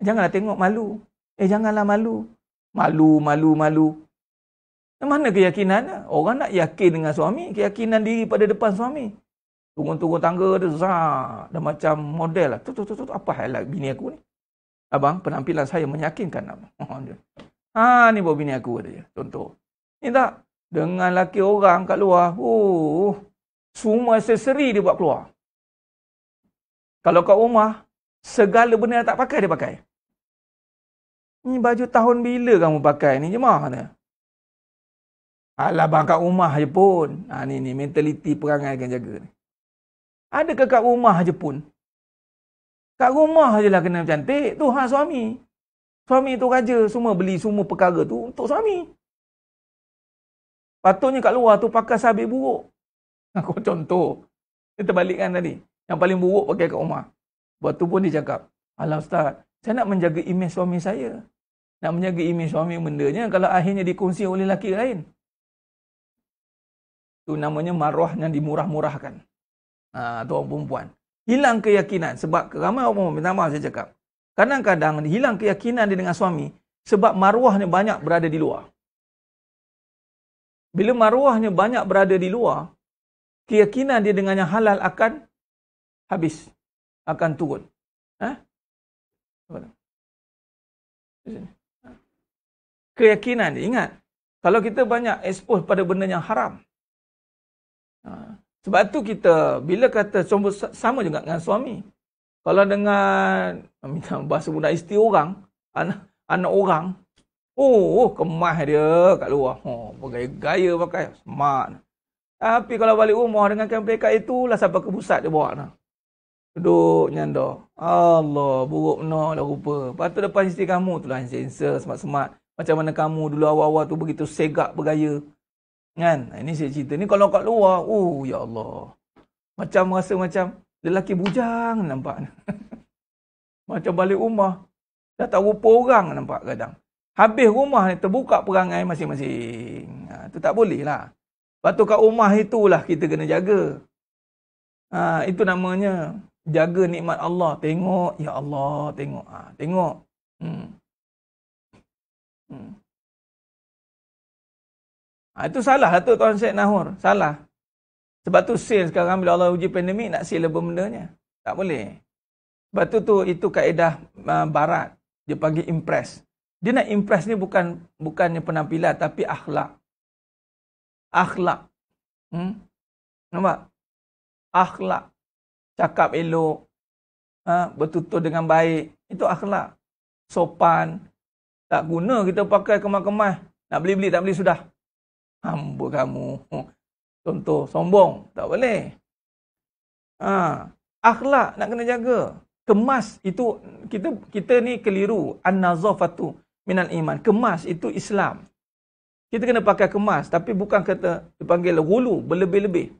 janganlah tengok malu. Eh janganlah malu. Malu, malu, malu. Yang mana keyakinan? Orang nak yakin dengan suami, keyakinan diri pada depan suami. Turun-turun tangga dia, zah, dah macam model lah. Tuh, tuh, tuh, tuh, apa hal lah bini aku ni? Abang, penampilan saya menyakinkan abang. Ha ni buat bini aku kata dia. Contoh. Ni tak? Dengan laki orang kat luar. Oh, semua aksesori dia buat keluar. Kalau kat rumah, segala benda yang tak pakai dia pakai. Ni baju tahun bila kamu pakai ni jemaah ni? Alah bang kat rumah je pun. Ha, ni ni mentaliti perangai kan jaga ni. Adakah kat rumah je pun? Kat rumah je lah kena cantik. tu ha suami. Suami tu raja semua beli semua perkara tu untuk suami. Patutnya kat luar tu pakai sabit buruk. Aku contoh. Dia terbalikkan tadi. Yang paling buruk pakai kat rumah. Buat tu pun dia cakap. Alah Ustaz, saya nak menjaga imej suami saya. Nak menjaga imej suami bendanya kalau akhirnya dikongsi oleh lelaki lain. Tu namanya maruah yang dimurah-murahkan. Ha, tuan perempuan. Hilang keyakinan sebab keramai orang minta maaf saya cakap. Kadang-kadang hilang keyakinan dia dengan suami sebab maruahnya banyak berada di luar. Bila maruahnya banyak berada di luar, keyakinan dia dengan yang halal akan habis, akan turun. Eh? Keyakinan dia, ingat. Kalau kita banyak expose pada benda yang haram. Ha. Sebab tu kita, bila kata sama juga dengan suami. Kalau dengan minta bahasa budak isteri orang, anak anak orang, oh kemah dia kat luar. Oh, pakai gaya pakai smart. Tapi kalau balik rumah dengan kampeka itu lah sampai ke pusat dia bawa nah. Duduk nyanda. Allah, buruk no lah rupa. Patut depan isteri kamu tu lah sensor smart-smart. Macam mana kamu dulu awal-awal tu begitu segak bergaya. Kan? Ini saya cerita. Ni kalau kat luar, oh ya Allah. Macam rasa macam, Lelaki bujang nampak. Macam balik rumah. Dah tak rupa orang nampak kadang. Habis rumah ni terbuka perangai masing-masing. Ha, itu tak boleh lah. Lepas tu kat rumah itulah kita kena jaga. Ha, itu namanya. Jaga nikmat Allah. Tengok. Ya Allah. Tengok. Ha, tengok. Hmm. Hmm. Ha, itu salah lah tu konsep Nahur. Salah. Sebab tu sale sekarang bila Allah uji pandemik nak sale apa bendanya. Tak boleh. Sebab tu tu itu kaedah uh, barat. Dia panggil impress. Dia nak impress ni bukan bukannya penampilan tapi akhlak. Akhlak. Hmm? Nampak? Akhlak. Cakap elok. Ha? Bertutur dengan baik. Itu akhlak. Sopan. Tak guna kita pakai kemah-kemah. Nak beli-beli tak beli sudah. Hamba kamu. Contoh sombong, tak boleh. Ha. akhlak nak kena jaga. Kemas itu kita kita ni keliru. An-nazafatu minal iman. Kemas itu Islam. Kita kena pakai kemas tapi bukan kata dipanggil gulu berlebih-lebih.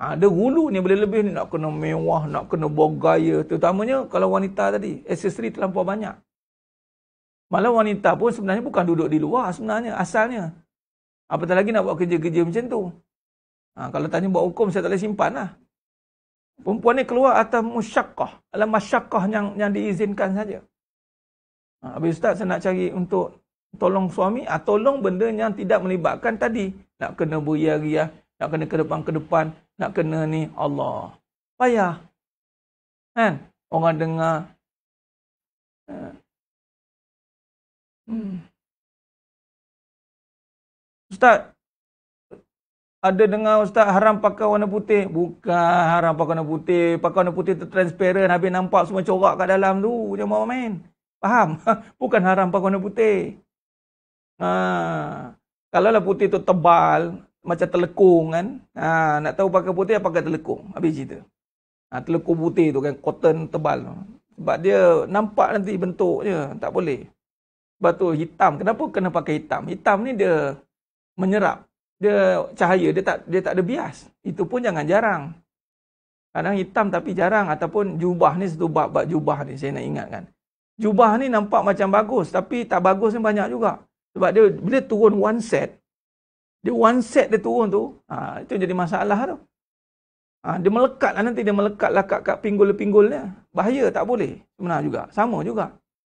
Ha, ada gulu ni berlebih lebih ni nak kena mewah, nak kena bergaya terutamanya kalau wanita tadi, aksesori terlampau banyak. Malah wanita pun sebenarnya bukan duduk di luar sebenarnya, asalnya. Apatah lagi nak buat kerja-kerja macam tu. Ha, kalau tanya buat hukum, saya tak boleh simpan lah. Perempuan ni keluar atas musyakkah. Alam masyakkah yang, yang diizinkan saja. Ha, habis ustaz, saya nak cari untuk tolong suami. Ha, tolong benda yang tidak melibatkan tadi. Nak kena beriah-riah. Nak kena ke depan-ke depan. Nak kena ni Allah. Payah. Kan? Orang dengar. Ha. Hmm. Ustaz, ada dengar ustaz haram pakai warna putih. Bukan haram pakai warna putih. Pakai warna putih tu transparent. Habis nampak semua corak kat dalam tu. Jangan buat main. Faham? Bukan haram pakai warna putih. Ha. Kalau lah putih tu tebal. Macam telekung kan. Ha. Nak tahu pakai putih, apa? pakai telekung. Habis cerita. Ha. Telekung putih tu kan. Cotton tebal. Sebab dia nampak nanti bentuk je. Tak boleh. Batu hitam. Kenapa kena pakai hitam? Hitam ni dia menyerap dia cahaya dia tak dia tak ada bias. Itu pun jangan jarang. Kadang hitam tapi jarang ataupun jubah ni satu bab bab jubah ni saya nak ingatkan. Jubah ni nampak macam bagus tapi tak bagus ni banyak juga. Sebab dia bila turun one set dia one set dia turun tu, ha, itu jadi masalah tu. Ha, dia melekat lah nanti, dia melekat lah kat, kat pinggul-pinggulnya. Bahaya tak boleh. Benar juga. Sama juga.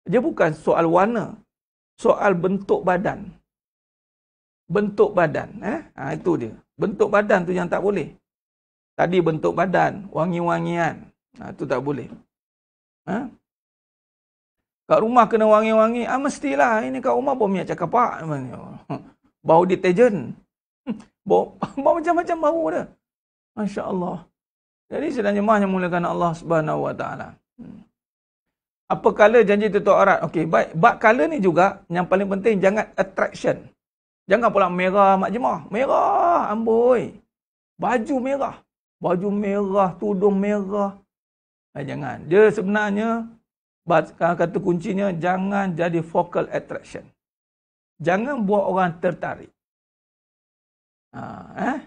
Dia bukan soal warna. Soal bentuk badan bentuk badan. Eh? Ha, itu dia. Bentuk badan tu yang tak boleh. Tadi bentuk badan, wangi-wangian. Itu ha, tak boleh. Ha? Kat rumah kena wangi-wangi. Ah, mestilah. Ini kat rumah pun minyak cakap pak. Bau deterjen. Hmm, bau, bau macam-macam bau dia. Masya Allah. Jadi sedang jemaah yang mulakan Allah Subhanahu SWT. Hmm. Apa kala janji tutup arat? Okey, baik. Bak kala ni juga yang paling penting jangan attraction. Jangan pula merah mak jemaah. Merah amboi. Baju merah. Baju merah, tudung merah. Eh, jangan. Dia sebenarnya, kata kuncinya, jangan jadi focal attraction. Jangan buat orang tertarik. Ha, eh?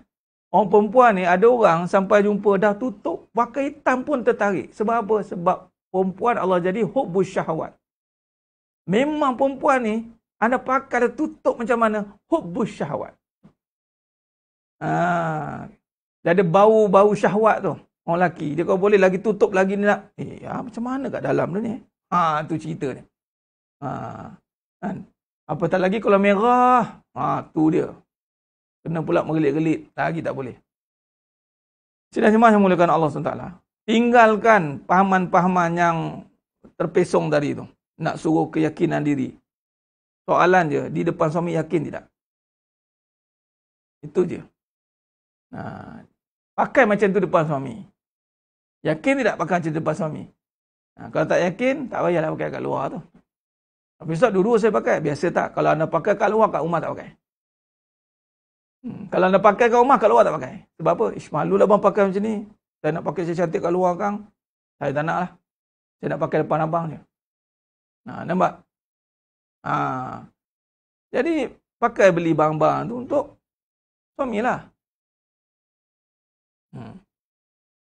Orang perempuan ni, ada orang sampai jumpa dah tutup, pakai hitam pun tertarik. Sebab apa? Sebab perempuan Allah jadi hubus syahwat. Memang perempuan ni, anda pakar tutup macam mana? Hubbus syahwat. Ah. Ha. Dah ada bau-bau syahwat tu. Orang lelaki. Dia kalau boleh lagi tutup lagi ni nak. Eh, ya, macam mana kat dalam tu ni? Ha, tu cerita ni. Ha, kan? Apa tak lagi kalau merah? Ha, tu dia. Kena pula mergelit-gelit. Lagi tak boleh. Sila jemaah yang mulakan Allah SWT. Tinggalkan pahaman-pahaman yang terpesong dari itu. Nak suruh keyakinan diri. Soalan je, di depan suami yakin tidak? Itu je. Nah, ha. pakai macam tu depan suami. Yakin tidak pakai macam depan suami? Nah, ha, kalau tak yakin, tak payahlah pakai kat luar tu. Tapi Ustaz, dua saya pakai. Biasa tak? Kalau anda pakai kat luar, kat rumah tak pakai. Hmm. Kalau anda pakai kat rumah, kat luar tak pakai. Sebab apa? Ish, malu lah abang pakai macam ni. Saya nak pakai saya cantik kat luar, kang. Saya tak nak lah. Saya nak pakai depan abang je. Nah, ha, nampak? Ha. Jadi pakai beli barang-barang tu untuk suamilah. Hmm.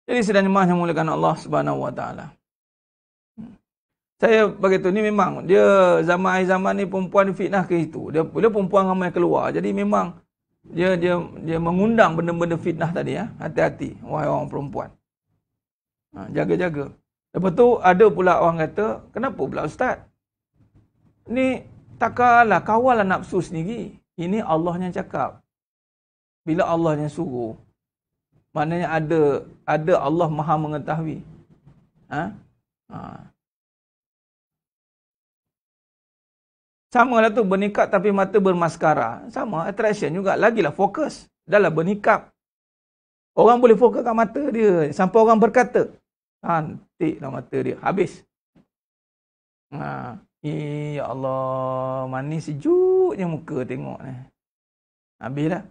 Jadi sedang jemaah yang mulakan Allah Subhanahu Wa Taala. Hmm. Saya bagi tu ni memang dia zaman zaman ni perempuan fitnah ke itu. Dia bila perempuan ramai keluar. Jadi memang dia dia dia mengundang benda-benda fitnah tadi ya. Hati-hati wahai orang perempuan. Ha, jaga-jaga. Lepas tu ada pula orang kata, kenapa pula ustaz? Ni takkanlah kawal nafsu sendiri. Ini Allah yang cakap. Bila Allah yang suruh. Maknanya ada ada Allah maha mengetahui. Ha? Ha. Sama lah tu bernikap tapi mata bermaskara. Sama attraction juga. Lagilah fokus dalam bernikap. Orang boleh fokus kat mata dia. Sampai orang berkata. Cantiklah mata dia. Habis. Haa. Eh, ya Allah, manis sejuknya muka tengok ni. Habis dah.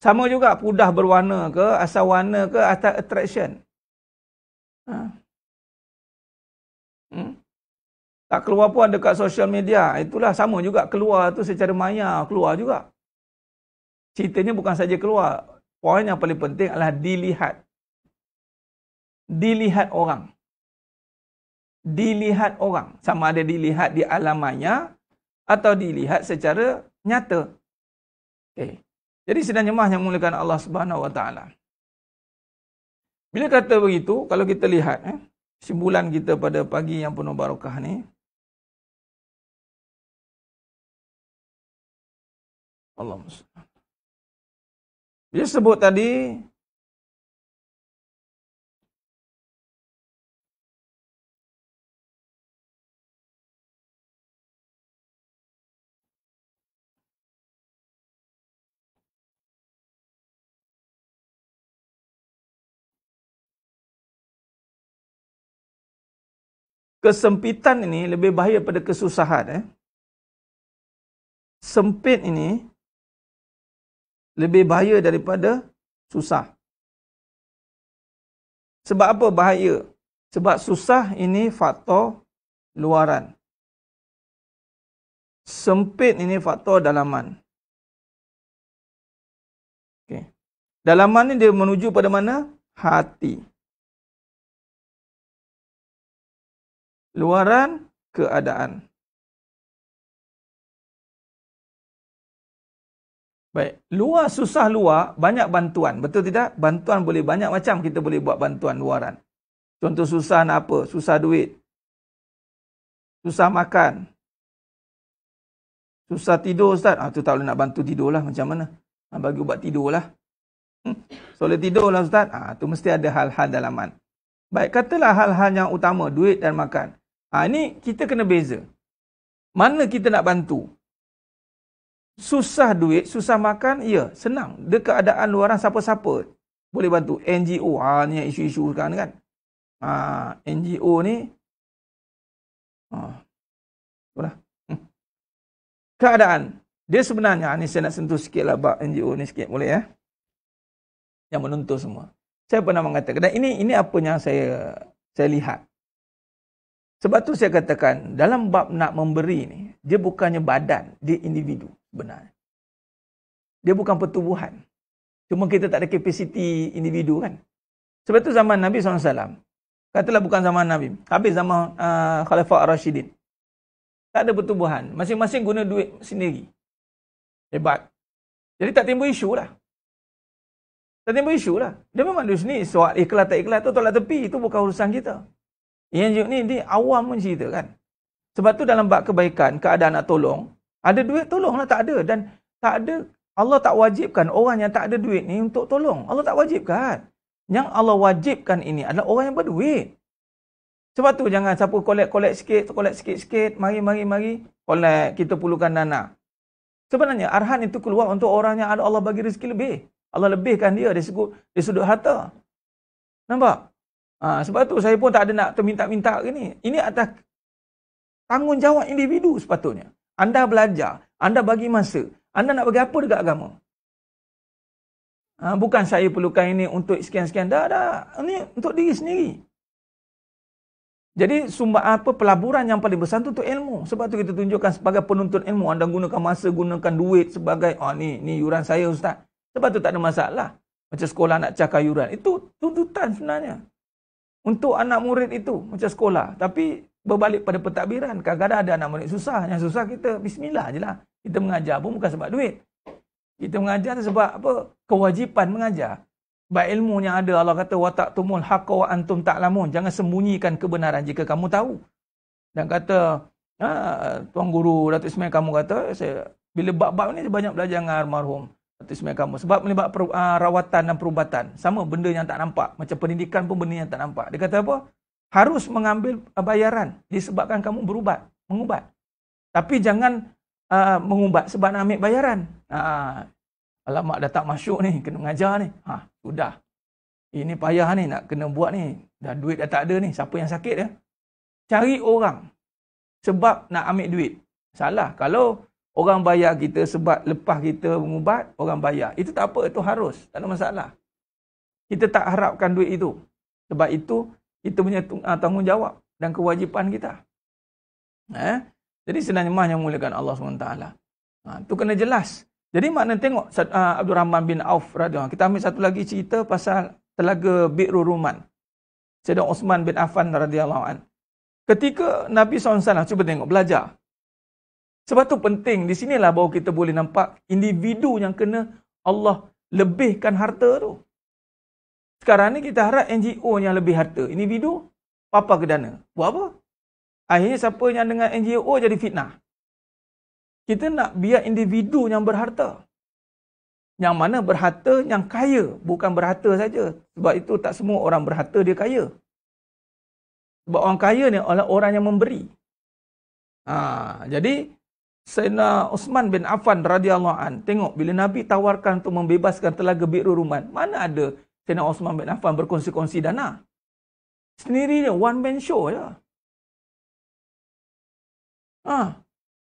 Sama juga pudah berwarna ke, asal warna ke, atas attraction. Ha. Hmm? Tak keluar pun dekat social media. Itulah sama juga keluar tu secara maya, keluar juga. Ceritanya bukan saja keluar. Poin yang paling penting adalah dilihat. Dilihat orang dilihat orang. Sama ada dilihat di alam maya atau dilihat secara nyata. Okay. Jadi sedang jemaah yang mulakan Allah Subhanahu Wa Taala. Bila kata begitu, kalau kita lihat eh, simbulan kita pada pagi yang penuh barakah ni. Allah Bila sebut tadi, kesempitan ini lebih bahaya pada kesusahan eh sempit ini lebih bahaya daripada susah sebab apa bahaya sebab susah ini faktor luaran sempit ini faktor dalaman okey dalaman ini dia menuju pada mana hati luaran keadaan. Baik, luar susah luar, banyak bantuan. Betul tidak? Bantuan boleh banyak macam kita boleh buat bantuan luaran. Contoh susah nak apa? Susah duit. Susah makan. Susah tidur Ustaz. Ah, tu tak boleh nak bantu tidur lah macam mana. Ah, bagi ubat tidur lah. Hmm. Soleh tidur lah Ustaz. Ah, tu mesti ada hal-hal dalaman. Baik, katalah hal-hal yang utama. Duit dan makan. Ha, ini kita kena beza. Mana kita nak bantu? Susah duit, susah makan, ya senang. Dia keadaan luaran siapa-siapa boleh bantu. NGO, ha, ni isu-isu sekarang kan. Ha, NGO ni, ha, itulah. Hmm. Keadaan, dia sebenarnya, ha, ni saya nak sentuh sikit lah bak NGO ni sikit boleh ya. Yang menuntut semua. Saya pernah mengatakan, ini, ini apa yang saya saya lihat. Sebab tu saya katakan dalam bab nak memberi ni, dia bukannya badan, dia individu benar. Dia bukan pertubuhan. Cuma kita tak ada kapasiti individu kan. Sebab tu zaman Nabi SAW, katalah bukan zaman Nabi, habis zaman uh, Khalifah Rashidin. Tak ada pertubuhan. Masing-masing guna duit sendiri. Hebat. Jadi tak timbul isu lah. Tak timbul isu lah. Dia memang duit sendiri. Soal ikhlas tak ikhlas tu tolak tepi. Itu bukan urusan kita. Yang jenis ni, dia awam pun cerita kan. Sebab tu dalam bab kebaikan, keadaan nak tolong, ada duit tolonglah tak ada. Dan tak ada, Allah tak wajibkan orang yang tak ada duit ni untuk tolong. Allah tak wajibkan. Yang Allah wajibkan ini adalah orang yang berduit. Sebab tu jangan siapa kolek-kolek sikit, kolek sikit-sikit, mari-mari-mari, kolek kita perlukan nana. Sebenarnya arhan itu keluar untuk orang yang ada Allah bagi rezeki lebih. Allah lebihkan dia dari sudut, dari sudut harta. Nampak? Ha, sebab tu saya pun tak ada nak terminta-minta ini. Ini atas tanggungjawab individu sepatutnya. Anda belajar, anda bagi masa, anda nak bagi apa dekat agama. Ha, bukan saya perlukan ini untuk sekian-sekian. Dah, dah. Ini untuk diri sendiri. Jadi sumber apa pelaburan yang paling besar tu itu ilmu. Sebab tu kita tunjukkan sebagai penuntut ilmu. Anda gunakan masa, gunakan duit sebagai, oh ni, ni yuran saya ustaz. Sebab tu tak ada masalah. Macam sekolah nak cakap yuran. Itu tuntutan sebenarnya untuk anak murid itu macam sekolah tapi berbalik pada pentadbiran kadang-kadang ada anak murid susah yang susah kita bismillah jelah kita mengajar pun bukan sebab duit kita mengajar sebab apa kewajipan mengajar baik ilmu yang ada Allah kata watak tumul haqqa wa antum ta'lamun jangan sembunyikan kebenaran jika kamu tahu dan kata ha, tuan guru Datuk Ismail kamu kata saya bila bab-bab ni banyak belajar dengan almarhum tersembunyi agama sebab melibat per, uh, ah, rawatan dan perubatan sama benda yang tak nampak macam pendidikan pun benda yang tak nampak dia kata apa harus mengambil bayaran disebabkan kamu berubat mengubat tapi jangan uh, mengubat sebab nak ambil bayaran uh, alamak dah tak masuk ni kena mengajar ni ha sudah ini payah ni nak kena buat ni dah duit dah tak ada ni siapa yang sakit ya cari orang sebab nak ambil duit salah kalau Orang bayar kita sebab lepas kita mengubat, orang bayar. Itu tak apa, itu harus. Tak ada masalah. Kita tak harapkan duit itu. Sebab itu, kita punya ah, tanggungjawab dan kewajipan kita. Eh? Jadi senang jemaah yang mulakan Allah SWT. Ha, itu kena jelas. Jadi makna tengok uh, Abdul Rahman bin Auf. Radha. Kita ambil satu lagi cerita pasal telaga Bi'ru Ruman. Sayyidina Osman bin Affan radhiyallahu an. Ketika Nabi SAW, cuba tengok, belajar. Sebab tu penting di sinilah baru kita boleh nampak individu yang kena Allah lebihkan harta tu. Sekarang ni kita harap NGO yang lebih harta. Individu, papa ke dana? Buat apa? Akhirnya siapa yang dengan NGO jadi fitnah. Kita nak biar individu yang berharta. Yang mana berharta yang kaya. Bukan berharta saja. Sebab itu tak semua orang berharta dia kaya. Sebab orang kaya ni adalah orang yang memberi. Ha, jadi Sayyidina Osman bin Affan radhiyallahu an tengok bila Nabi tawarkan untuk membebaskan telaga Biru Ruman mana ada Sayyidina Osman bin Affan berkonsekuensi dana sendiri dia one man show aja ha, ah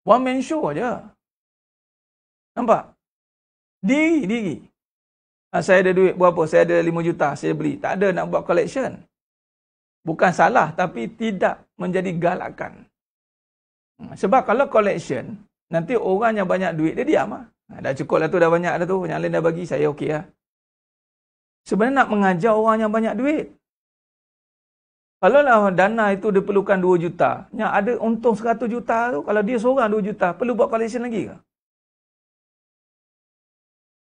one man show aja nampak diri diri ha, saya ada duit berapa saya ada 5 juta saya beli tak ada nak buat collection bukan salah tapi tidak menjadi galakan hmm, sebab kalau collection Nanti orang yang banyak duit dia diam lah. Ha, dah cukup lah tu dah banyak dah tu. Yang lain dah bagi saya okey lah. Sebenarnya nak mengajar orang yang banyak duit. Kalau lah dana itu diperlukan perlukan 2 juta. Yang ada untung 100 juta tu. Kalau dia seorang 2 juta. Perlu buat collection lagi ke?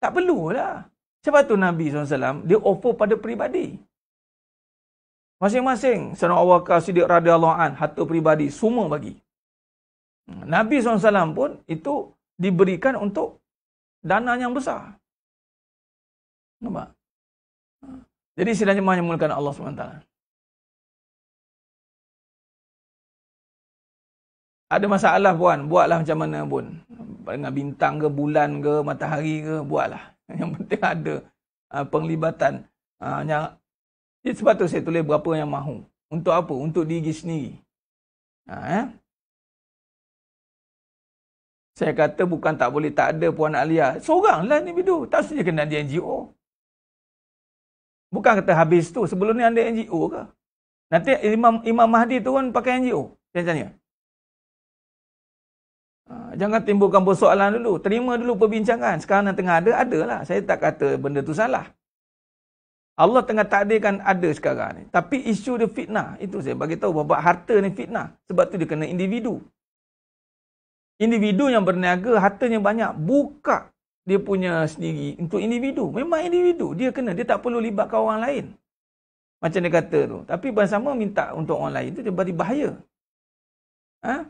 Tak perlu lah. Sebab tu Nabi SAW dia offer pada peribadi. Masing-masing. Sana Allah Qasidik radiyallahu'an. Harta peribadi. Semua bagi. Hmm. Nabi SAW pun itu diberikan untuk dana yang besar. Nampak? Ha. Jadi silanya menyemulkan Allah SWT. Ada masalah puan, buatlah macam mana pun. Dengan bintang ke, bulan ke, matahari ke, buatlah. Yang penting ada ha, penglibatan. Ha, yang, sebab tu saya tulis berapa yang mahu. Untuk apa? Untuk diri sendiri. Ha, eh? Saya kata bukan tak boleh, tak ada Puan Alia. Seorang lah ni individu. Tak setuju kena di NGO. Bukan kata habis tu. Sebelum ni ada NGO ke? Nanti Imam Imam Mahdi tu kan pakai NGO. Macam mana? Ha, jangan timbulkan persoalan dulu. Terima dulu perbincangan. Sekarang yang tengah ada, lah. Saya tak kata benda tu salah. Allah tengah takdirkan ada sekarang ni. Tapi isu dia fitnah. Itu saya bagi tahu bahawa harta ni fitnah. Sebab tu dia kena individu individu yang berniaga hartanya banyak buka dia punya sendiri untuk individu memang individu dia kena dia tak perlu libatkan orang lain macam dia kata tu tapi bersama minta untuk orang lain tu dia bagi bahaya ha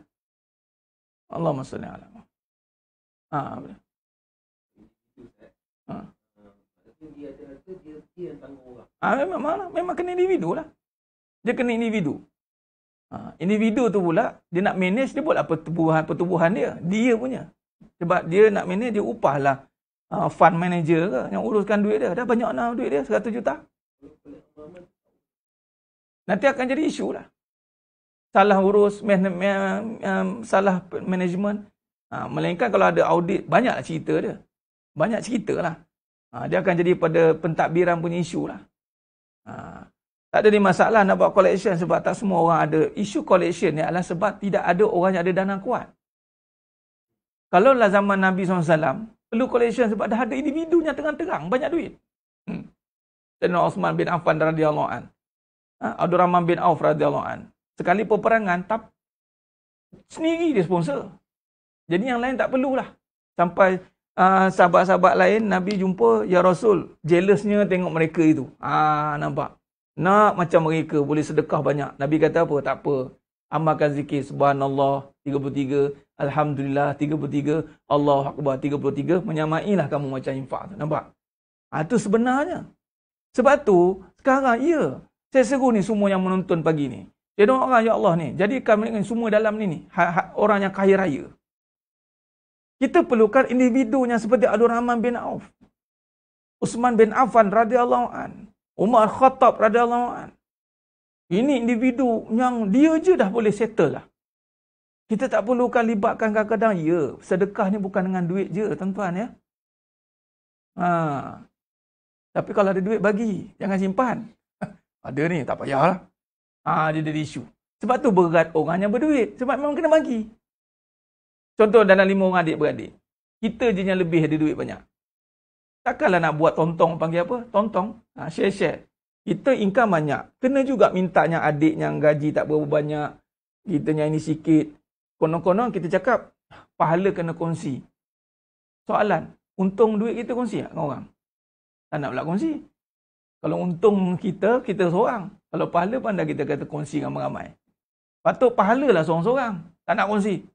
Allah masya Allah ha ha dia ada dia tanggung orang. Ah memang mana? Memang kena individu lah. Dia kena individu. Ha, individu tu pula, dia nak manage dia buatlah pertubuhan-pertubuhan dia. Dia punya. Sebab dia nak manage, dia upahlah ha, fund manager ke yang uruskan duit dia. Dah banyak nak duit dia, 100 juta. Nanti akan jadi isu lah. Salah urus, man, man, um, salah management. Ha, melainkan kalau ada audit, banyaklah cerita dia. Banyak cerita lah. Ha, dia akan jadi pada pentadbiran punya isu lah. Ha, tak ada ni masalah nak buat collection sebab tak semua orang ada. Isu collection ni adalah sebab tidak ada orang yang ada dana kuat. Kalau lah zaman Nabi SAW, perlu collection sebab dah ada individu yang terang-terang, banyak duit. Dan hmm. Osman bin Affan radhiyallahu an. Ha? Rahman bin Auf radhiyallahu an. Sekali peperangan, tak sendiri dia sponsor. Jadi yang lain tak perlulah. Sampai uh, sahabat-sahabat lain, Nabi jumpa, Ya Rasul, jealousnya tengok mereka itu. Ah ha, nampak. Nak macam mereka boleh sedekah banyak. Nabi kata apa? Tak apa. Amalkan zikir subhanallah 33, alhamdulillah 33, Allahu akbar 33, menyamailah kamu macam infak tu. Nampak? Ha, itu sebenarnya. Sebab tu sekarang ya, saya seru ni semua yang menonton pagi ni. Dia doa orang ya Allah ni, kami mereka semua dalam ni ni, ha, ha, orang yang kaya raya. Kita perlukan individu yang seperti Abdul Rahman bin Auf. Usman bin Affan radhiyallahu anhu. Umar Khattab radhiyallahu an. Ini individu yang dia je dah boleh settle lah. Kita tak perlukan libatkan kadang-kadang. Ya, sedekah ni bukan dengan duit je, tuan-tuan ya. Ha. Tapi kalau ada duit bagi, jangan simpan. ada ni, tak payahlah. Ha, dia ada isu. Sebab tu berat orang yang berduit. Sebab memang kena bagi. Contoh dalam lima orang adik-beradik. Kita je yang lebih ada duit banyak. Takkanlah nak buat tontong panggil apa? Tontong. Ha, share-share. Kita income banyak. Kena juga minta yang adik yang gaji tak berapa banyak. Kita yang ini sikit. Konon-konon kita cakap, pahala kena kongsi. Soalan, untung duit kita kongsi tak dengan orang? Tak nak pula kongsi. Kalau untung kita, kita seorang. Kalau pahala pandai kita kata kongsi dengan ramai Patut pahala lah seorang-seorang. Tak nak kongsi.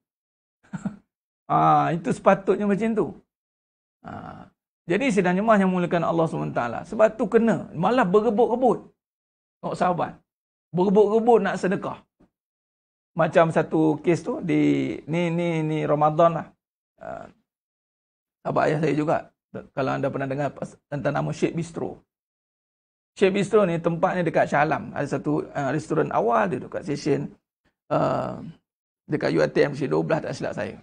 ah ha, itu sepatutnya macam tu. Ah. Ha. Jadi sidang jemaah yang memulakan Allah SWT. Sebab tu kena. Malah berebut-rebut. Tengok sahabat. Berebut-rebut nak sedekah. Macam satu kes tu di ni ni ni Ramadan lah. Uh, ah. abang ayah saya juga. Kalau anda pernah dengar tentang nama Sheikh Bistro. Sheikh Bistro ni tempatnya dekat Shah Ada satu uh, restoran awal dia ah, dekat session uh, dekat UATM Sheikh 12 tak silap saya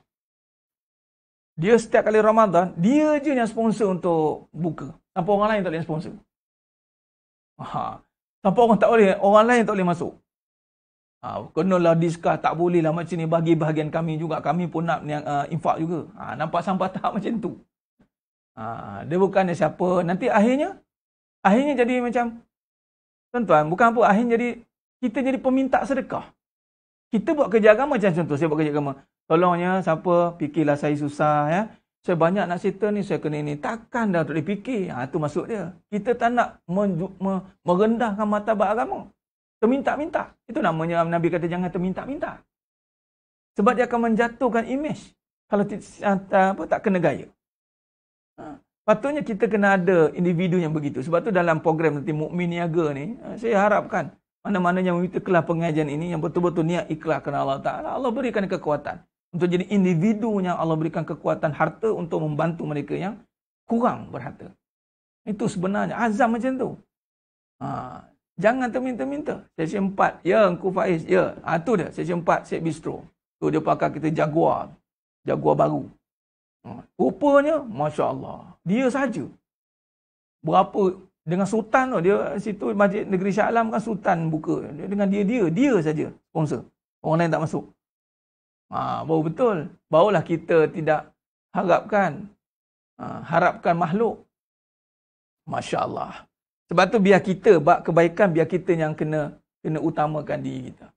dia setiap kali Ramadan, dia je yang sponsor untuk buka. Tanpa orang lain tak boleh sponsor. Ha. Tanpa orang tak boleh, orang lain tak boleh masuk. Ha. Kenalah diskah, tak boleh lah macam ni bagi bahagian kami juga. Kami pun nak ni, uh, infak juga. Ha. Nampak sampah tak macam tu. Ha. Dia bukannya siapa. Nanti akhirnya, akhirnya jadi macam, tuan-tuan, bukan apa. Akhirnya jadi, kita jadi peminta sedekah. Kita buat kerja agama macam contoh. Saya buat kerja agama. Tolongnya siapa fikirlah saya susah ya. Saya banyak nak cerita ni, saya kena ini. Takkan dah untuk dipikir. Ha, itu maksud dia. Kita tak nak menju, me, merendahkan martabat agama. Terminta-minta. Itu namanya Nabi kata jangan terminta-minta. Sebab dia akan menjatuhkan imej. Kalau ah, apa, tak kena gaya. Ha. Patutnya kita kena ada individu yang begitu. Sebab tu dalam program nanti Mukmin Niaga ni, ha, saya harapkan mana-mana yang memiliki kelah pengajian ini yang betul-betul niat ikhlas kerana Allah Ta'ala. Allah berikan kekuatan untuk jadi individu yang Allah berikan kekuatan harta untuk membantu mereka yang kurang berharta. Itu sebenarnya azam macam tu. Ha, jangan terminta-minta. Sesi empat. Ya, Engku Faiz. Ya, ha, tu dia. Sesi empat, set bistro. Tu dia pakai kita jaguar. Jaguar baru. Ha, rupanya, Masya Allah. Dia saja. Berapa dengan sultan tu. Dia situ, Masjid Negeri Syah Alam kan sultan buka. Dengan dia-dia. Dia, dia, dia saja sponsor. Orang lain tak masuk. Ha, baru betul. Barulah kita tidak harapkan. Ha, harapkan makhluk. Masya Allah. Sebab tu biar kita, bak kebaikan biar kita yang kena kena utamakan diri kita.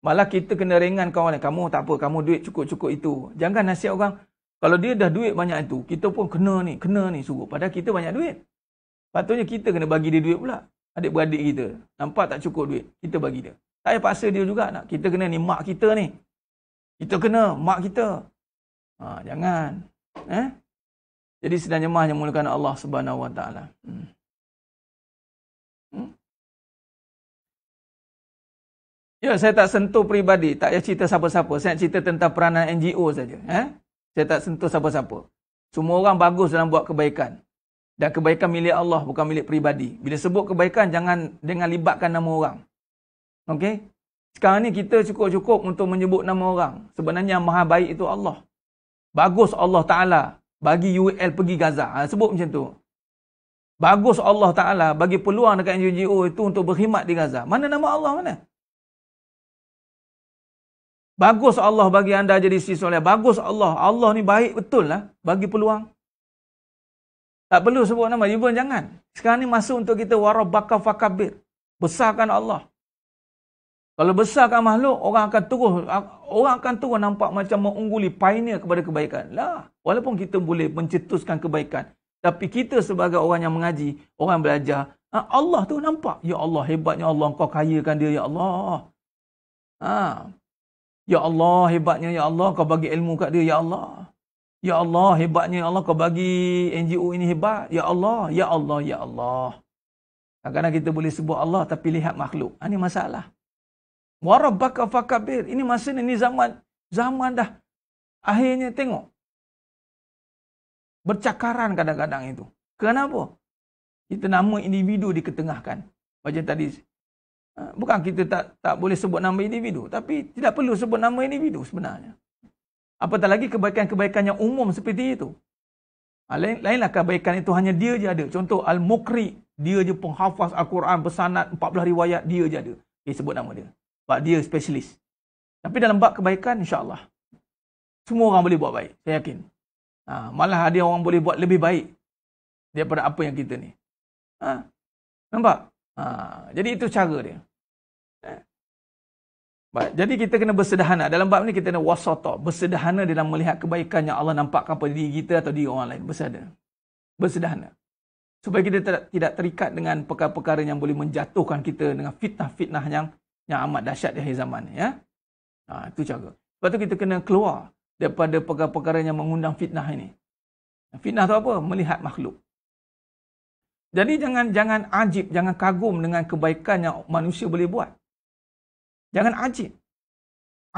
Malah kita kena ringan kawan lain. Kamu tak apa, kamu duit cukup-cukup itu. Jangan nasihat orang, kalau dia dah duit banyak itu, kita pun kena ni, kena ni suruh. Padahal kita banyak duit. Patutnya kita kena bagi dia duit pula. Adik-beradik kita. Nampak tak cukup duit, kita bagi dia. Tak payah paksa dia juga nak. Kita kena ni mak kita ni. Kita kena mak kita. Ha, jangan. Eh? Jadi sedang jemaah yang mulakan Allah Subhanahu Wa Taala. Hmm. Hmm? Ya, saya tak sentuh peribadi. Tak payah cerita siapa-siapa. Saya nak cerita tentang peranan NGO saja. Eh? Saya tak sentuh siapa-siapa. Semua orang bagus dalam buat kebaikan. Dan kebaikan milik Allah, bukan milik peribadi. Bila sebut kebaikan, jangan dengan libatkan nama orang. Okey? Sekarang ni kita cukup-cukup untuk menyebut nama orang. Sebenarnya yang maha baik itu Allah. Bagus Allah Ta'ala bagi UL pergi Gaza. Ha, sebut macam tu. Bagus Allah Ta'ala bagi peluang dekat NGO itu untuk berkhidmat di Gaza. Mana nama Allah mana? Bagus Allah bagi anda jadi si soleh. Bagus Allah. Allah ni baik betul lah bagi peluang. Tak perlu sebut nama. Even jangan. Sekarang ni masuk untuk kita warabaka fakabir. Besarkan Allah. Kalau besarkan makhluk, orang akan terus orang akan terus nampak macam mengungguli pioneer kepada kebaikan. Lah, walaupun kita boleh mencetuskan kebaikan, tapi kita sebagai orang yang mengaji, orang yang belajar, ha, Allah tu nampak. Ya Allah, hebatnya Allah. Kau kayakan dia, Ya Allah. Ha. Ya Allah, hebatnya Ya Allah. Kau bagi ilmu kat dia, Ya Allah. Ya Allah, hebatnya Ya Allah. Kau bagi NGO ini hebat. Ya Allah, Ya Allah, Ya Allah. Kadang-kadang kita boleh sebut Allah tapi lihat makhluk. Ini ha, masalah. Warabbaka fakabir. Ini masa ni, ni zaman. Zaman dah. Akhirnya tengok. Bercakaran kadang-kadang itu. Kenapa? Kita nama individu diketengahkan. Macam tadi. Ha, bukan kita tak tak boleh sebut nama individu. Tapi tidak perlu sebut nama individu sebenarnya. Apatah lagi kebaikan-kebaikan yang umum seperti itu. Ha, lain, lainlah kebaikan itu hanya dia je ada. Contoh Al-Mukri. Dia je penghafaz Al-Quran bersanat 14 riwayat. Dia je ada. Dia sebut nama dia. Sebab dia spesialis. Tapi dalam bab kebaikan, insyaAllah. Semua orang boleh buat baik. Saya yakin. Ha, malah ada orang boleh buat lebih baik daripada apa yang kita ni. Ha, nampak? Ha, jadi itu cara dia. Ha. Baik, jadi kita kena bersederhana. Dalam bab ni kita kena wasata. Bersederhana dalam melihat kebaikan yang Allah nampakkan pada diri kita atau diri orang lain. Bersederhana. Bersederhana. Supaya kita tidak terikat dengan perkara-perkara yang boleh menjatuhkan kita dengan fitnah-fitnah yang yang amat dahsyat di akhir zaman ya. Ha, itu cara. Lepas tu kita kena keluar daripada perkara-perkara yang mengundang fitnah ini. Fitnah tu apa? Melihat makhluk. Jadi jangan jangan ajib, jangan kagum dengan kebaikan yang manusia boleh buat. Jangan ajib.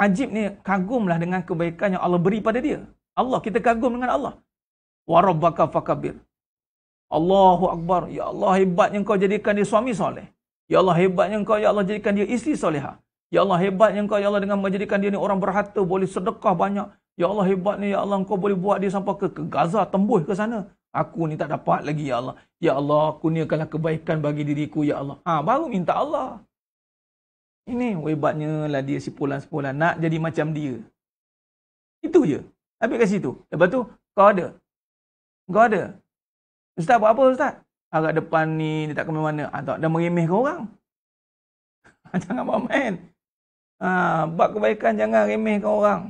Ajib ni kagumlah dengan kebaikan yang Allah beri pada dia. Allah, kita kagum dengan Allah. Wa rabbaka fakabir. Allahu Akbar. Ya Allah hebatnya kau jadikan dia suami soleh. Ya Allah hebatnya engkau ya Allah jadikan dia isteri solehah. Ya Allah hebatnya engkau ya Allah dengan menjadikan dia ni orang berharta boleh sedekah banyak. Ya Allah hebatnya ya Allah engkau boleh buat dia sampai ke, ke Gaza tembus ke sana. Aku ni tak dapat lagi ya Allah. Ya Allah kurniakanlah kebaikan bagi diriku ya Allah. Ha baru minta Allah. Ini hebatnya lah dia si sipulan-sipulan nak jadi macam dia. Itu je. Habis kat situ. Lepas tu kau ada. Kau ada. Ustaz buat apa ustaz? Harap depan ni dia tak ke mana-mana. Ha, ah, tak, dia merimeh ke orang. jangan buat main. Ha, ah, buat kebaikan jangan remeh ke orang.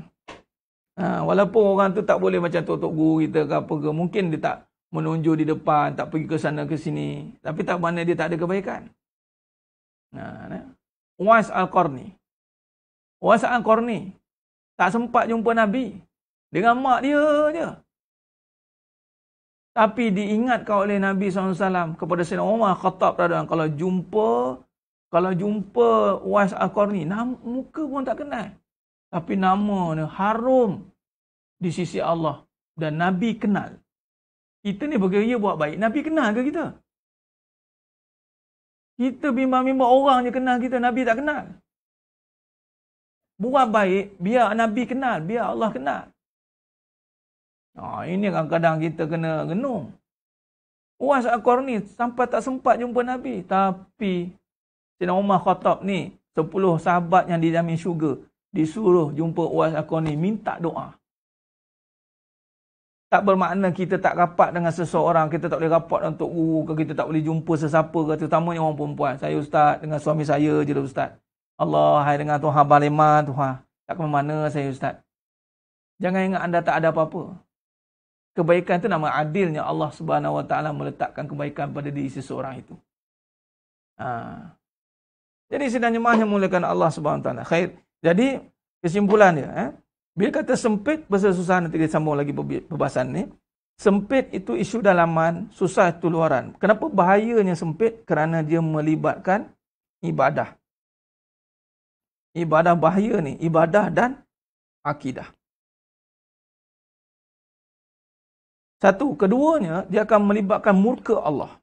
Ha, walaupun orang tu tak boleh macam tok-tok guru kita ke apa ke. Mungkin dia tak menunjuk di depan, tak pergi ke sana ke sini. Tapi tak mana dia tak ada kebaikan. Ha, nah. Was Al-Qarni. Was Al-Qarni. Tak sempat jumpa Nabi. Dengan mak dia je. Tapi diingatkan oleh Nabi SAW kepada Sayyidina Umar Khattab Radhan. Kalau jumpa, kalau jumpa Wais Al-Qarni, muka pun tak kenal. Tapi nama ni harum di sisi Allah. Dan Nabi kenal. Kita ni bergeria buat baik. Nabi kenal ke kita? Kita bimbang-bimbang orang je kenal kita. Nabi tak kenal. Buat baik, biar Nabi kenal. Biar Allah kenal. Ha, ini kadang-kadang kita kena genung. Uwas Akbar ni sampai tak sempat jumpa Nabi. Tapi, Sina Umar Khattab ni, 10 sahabat yang dijamin syurga, disuruh jumpa Uwas Akbar ni, minta doa. Tak bermakna kita tak rapat dengan seseorang, kita tak boleh rapat untuk guru, ke kita tak boleh jumpa sesiapa, ke, terutamanya orang perempuan. Saya ustaz, dengan suami saya je lah ustaz. Allah, hai dengan Tuhan Baliman, Tuhan. Tak ke mana saya ustaz. Jangan ingat anda tak ada apa-apa kebaikan itu nama adilnya Allah Subhanahu Wa Taala meletakkan kebaikan pada diri seseorang itu. Ha. Jadi sidang jemaah mulakan Allah Subhanahu Wa Taala. Khair. Jadi kesimpulannya, eh? bila kata sempit besar susah nanti kita sambung lagi pembahasan ni. Sempit itu isu dalaman, susah itu luaran. Kenapa bahayanya sempit? Kerana dia melibatkan ibadah. Ibadah bahaya ni, ibadah dan akidah. Satu, keduanya dia akan melibatkan murka Allah.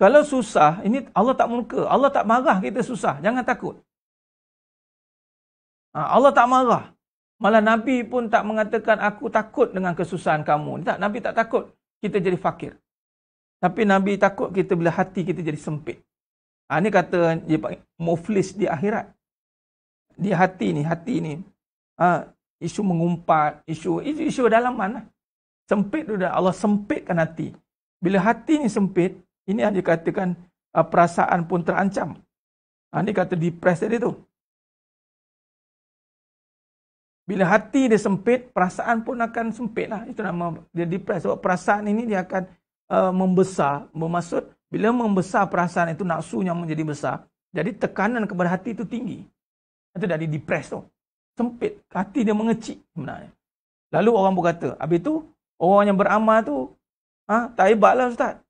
Kalau susah, ini Allah tak murka. Allah tak marah kita susah. Jangan takut. Ha, Allah tak marah. Malah Nabi pun tak mengatakan, aku takut dengan kesusahan kamu. Tak, Nabi tak takut kita jadi fakir. Tapi Nabi takut kita bila hati kita jadi sempit. Ha, ini kata dia panggil, muflis di akhirat. Di hati ni, hati ni. Ha, isu mengumpat, isu isu, isu dalam mana? Lah. Sempit tu dah. Allah sempitkan hati. Bila hati ni sempit, ini yang dikatakan uh, perasaan pun terancam. Ha, ini kata depress tadi tu. Bila hati dia sempit, perasaan pun akan sempit lah. Itu nama dia depress. Sebab perasaan ini dia akan uh, membesar. Bermaksud, bila membesar perasaan itu, nafsunya menjadi besar. Jadi tekanan kepada hati itu tinggi. Itu dari depress tu sempit. Hati dia mengecik sebenarnya. Lalu orang berkata, habis tu, orang yang beramal tu, ha, tak hebat lah Ustaz.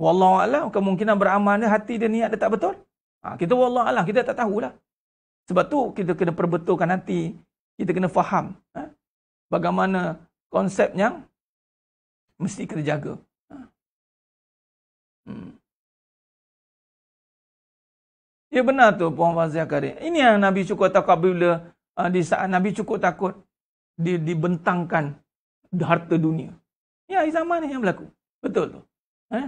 Wallahualam, kemungkinan beramal dia, hati dia niat dia tak betul. Ha, kita wallahualam, kita tak tahulah. Sebab tu, kita kena perbetulkan hati. Kita kena faham ha, bagaimana konsep yang mesti kita jaga. Ha. Hmm. Ya benar tu Puan fazia Karim. Ini yang Nabi syukur takabila Ah, di saat Nabi cukup takut di, dibentangkan harta dunia. Ya, zaman ini yang berlaku. Betul tu. Eh?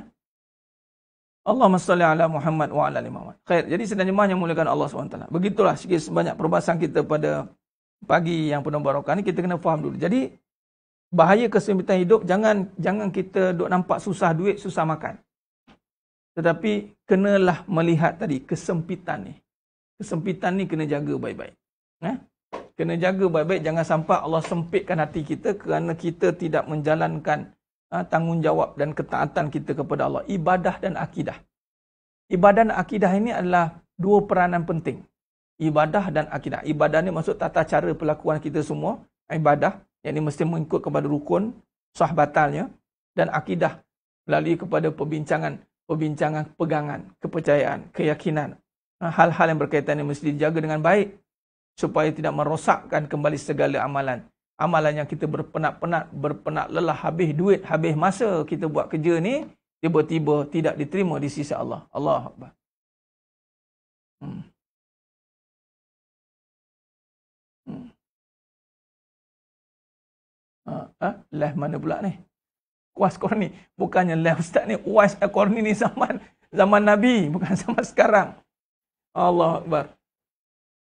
Allahumma salli ala Muhammad wa ala Muhammad. Khair. Jadi sedang jemaah yang mulakan Allah SWT. Begitulah sikit sebanyak perbahasan kita pada pagi yang penuh barokah ni. Kita kena faham dulu. Jadi, bahaya kesempitan hidup, jangan jangan kita duk nampak susah duit, susah makan. Tetapi, kenalah melihat tadi kesempitan ni. Kesempitan ni kena jaga baik-baik. Eh? kena jaga baik-baik jangan sampai Allah sempitkan hati kita kerana kita tidak menjalankan ha, tanggungjawab dan ketaatan kita kepada Allah ibadah dan akidah ibadah dan akidah ini adalah dua peranan penting ibadah dan akidah ibadah ni maksud tata cara perlakuan kita semua ibadah yang ini mesti mengikut kepada rukun sah batalnya dan akidah melalui kepada perbincangan perbincangan pegangan kepercayaan keyakinan ah, hal-hal yang berkaitan ini mesti dijaga dengan baik supaya tidak merosakkan kembali segala amalan. Amalan yang kita berpenat-penat, berpenat lelah, habis duit, habis masa kita buat kerja ni, tiba-tiba tidak diterima di sisi Allah. Allah Akbar. Hmm. hmm. Ha, ha? Left mana pula ni? Kuas korni. Bukannya left ustaz ni. Kuas korni ni zaman zaman Nabi. Bukan zaman sekarang. Allah Akbar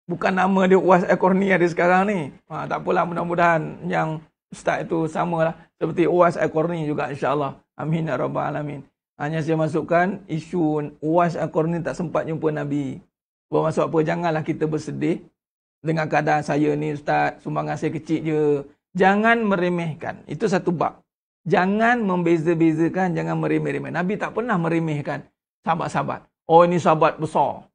bukan nama dia Uas Al-Qurni ada sekarang ni. Ha, tak apalah mudah-mudahan yang ustaz itu samalah seperti Uas al juga insya-Allah. Amin ya rabbal alamin. Hanya saya masukkan isu Uas al tak sempat jumpa Nabi. masuk apa janganlah kita bersedih dengan keadaan saya ni ustaz sumbangan saya kecil je. Jangan meremehkan. Itu satu bab. Jangan membeza-bezakan, jangan meremeh-remeh. Nabi tak pernah meremehkan sahabat-sahabat. Oh ini sahabat besar.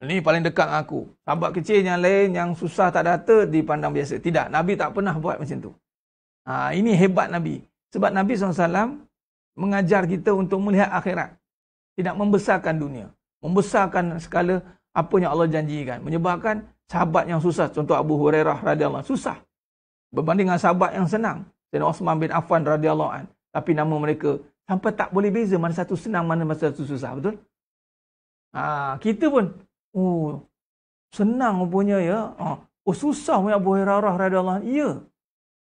Ini paling dekat dengan aku. Sahabat kecil yang lain yang susah tak data dipandang biasa. Tidak, Nabi tak pernah buat macam tu. Ha, ini hebat Nabi. Sebab Nabi SAW mengajar kita untuk melihat akhirat. Tidak membesarkan dunia. Membesarkan segala apa yang Allah janjikan. Menyebabkan sahabat yang susah. Contoh Abu Hurairah radhiyallahu Susah. Berbanding dengan sahabat yang senang. Dan Osman bin Affan radhiyallahu an. Tapi nama mereka sampai tak boleh beza. Mana satu senang, mana satu susah. Betul? Ha, kita pun Oh, senang rupanya ya. Ha. Oh, susah punya Abu Hurairah radhiyallahu anhu. Ya.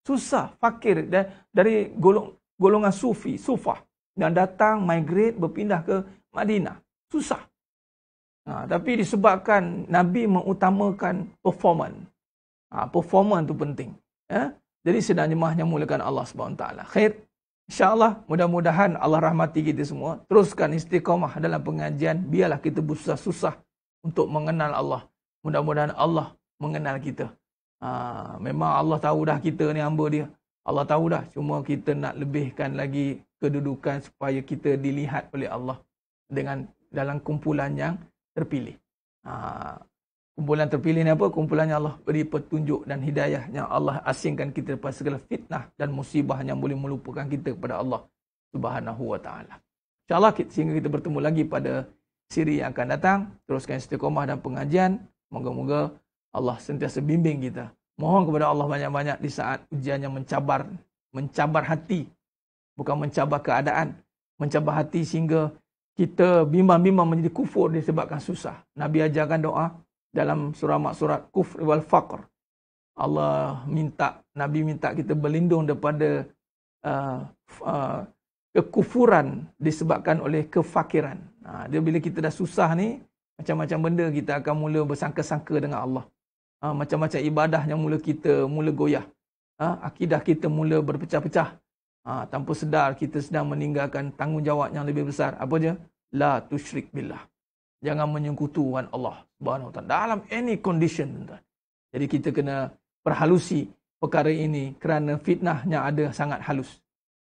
Susah fakir dan dari golong, golongan sufi, sufah dan datang migrate berpindah ke Madinah. Susah. Ha, tapi disebabkan Nabi mengutamakan performance. Ha, performance tu penting. Ya? Jadi sedang jemaahnya mulakan Allah SWT. Khair. InsyaAllah mudah-mudahan Allah rahmati kita semua. Teruskan istiqamah dalam pengajian. Biarlah kita bersusah-susah untuk mengenal Allah. Mudah-mudahan Allah mengenal kita. Ha, memang Allah tahu dah kita ni hamba dia. Allah tahu dah. Cuma kita nak lebihkan lagi kedudukan supaya kita dilihat oleh Allah dengan dalam kumpulan yang terpilih. Ha, kumpulan terpilih ni apa? Kumpulan yang Allah beri petunjuk dan hidayah yang Allah asingkan kita daripada segala fitnah dan musibah yang boleh melupakan kita kepada Allah Subhanahu Wa Taala. InsyaAllah sehingga kita bertemu lagi pada siri yang akan datang. Teruskan istiqomah dan pengajian. Moga-moga Allah sentiasa bimbing kita. Mohon kepada Allah banyak-banyak di saat ujian yang mencabar. Mencabar hati. Bukan mencabar keadaan. Mencabar hati sehingga kita bimbang-bimbang menjadi kufur disebabkan susah. Nabi ajarkan doa dalam surah surat kufr wal faqr. Allah minta, Nabi minta kita berlindung daripada uh, uh, kekufuran disebabkan oleh kefakiran. Ha, dia bila kita dah susah ni, macam-macam benda kita akan mula bersangka-sangka dengan Allah. Ha, macam-macam ibadah yang mula kita mula goyah. Ha, akidah kita mula berpecah-pecah. Ha, tanpa sedar kita sedang meninggalkan tanggungjawab yang lebih besar. Apa je? La tu tushrik billah. Jangan menyengkutuan Allah. Dalam any condition. Jadi kita kena perhalusi perkara ini kerana fitnahnya ada sangat halus.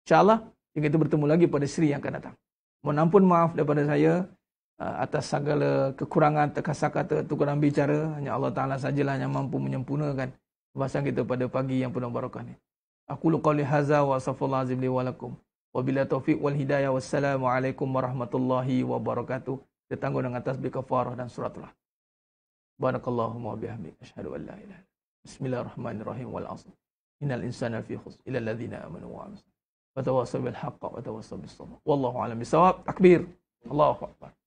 InsyaAllah kita bertemu lagi pada siri yang akan datang. Mohon ampun maaf daripada saya uh, atas segala kekurangan terkasar kata tukaran bicara hanya Allah Taala sajalah yang mampu menyempurnakan bahasa kita pada pagi yang penuh barakah ini. Aku lu qali haza wa safallahu azim li wa lakum. taufiq wal hidayah wassalamualaikum warahmatullahi wabarakatuh. Ditanggung dengan tasbih kafarah dan suratullah. Barakallahumma wa bihamdika asyhadu an la ilaha illa Bismillahirrahmanirrahim wal 'asr. Innal insana fi khusr illa alladhina amanu wa 'amilu وتواصوا بالحق وتواصوا بالصبر والله أعلم بالصواب تكبير الله أكبر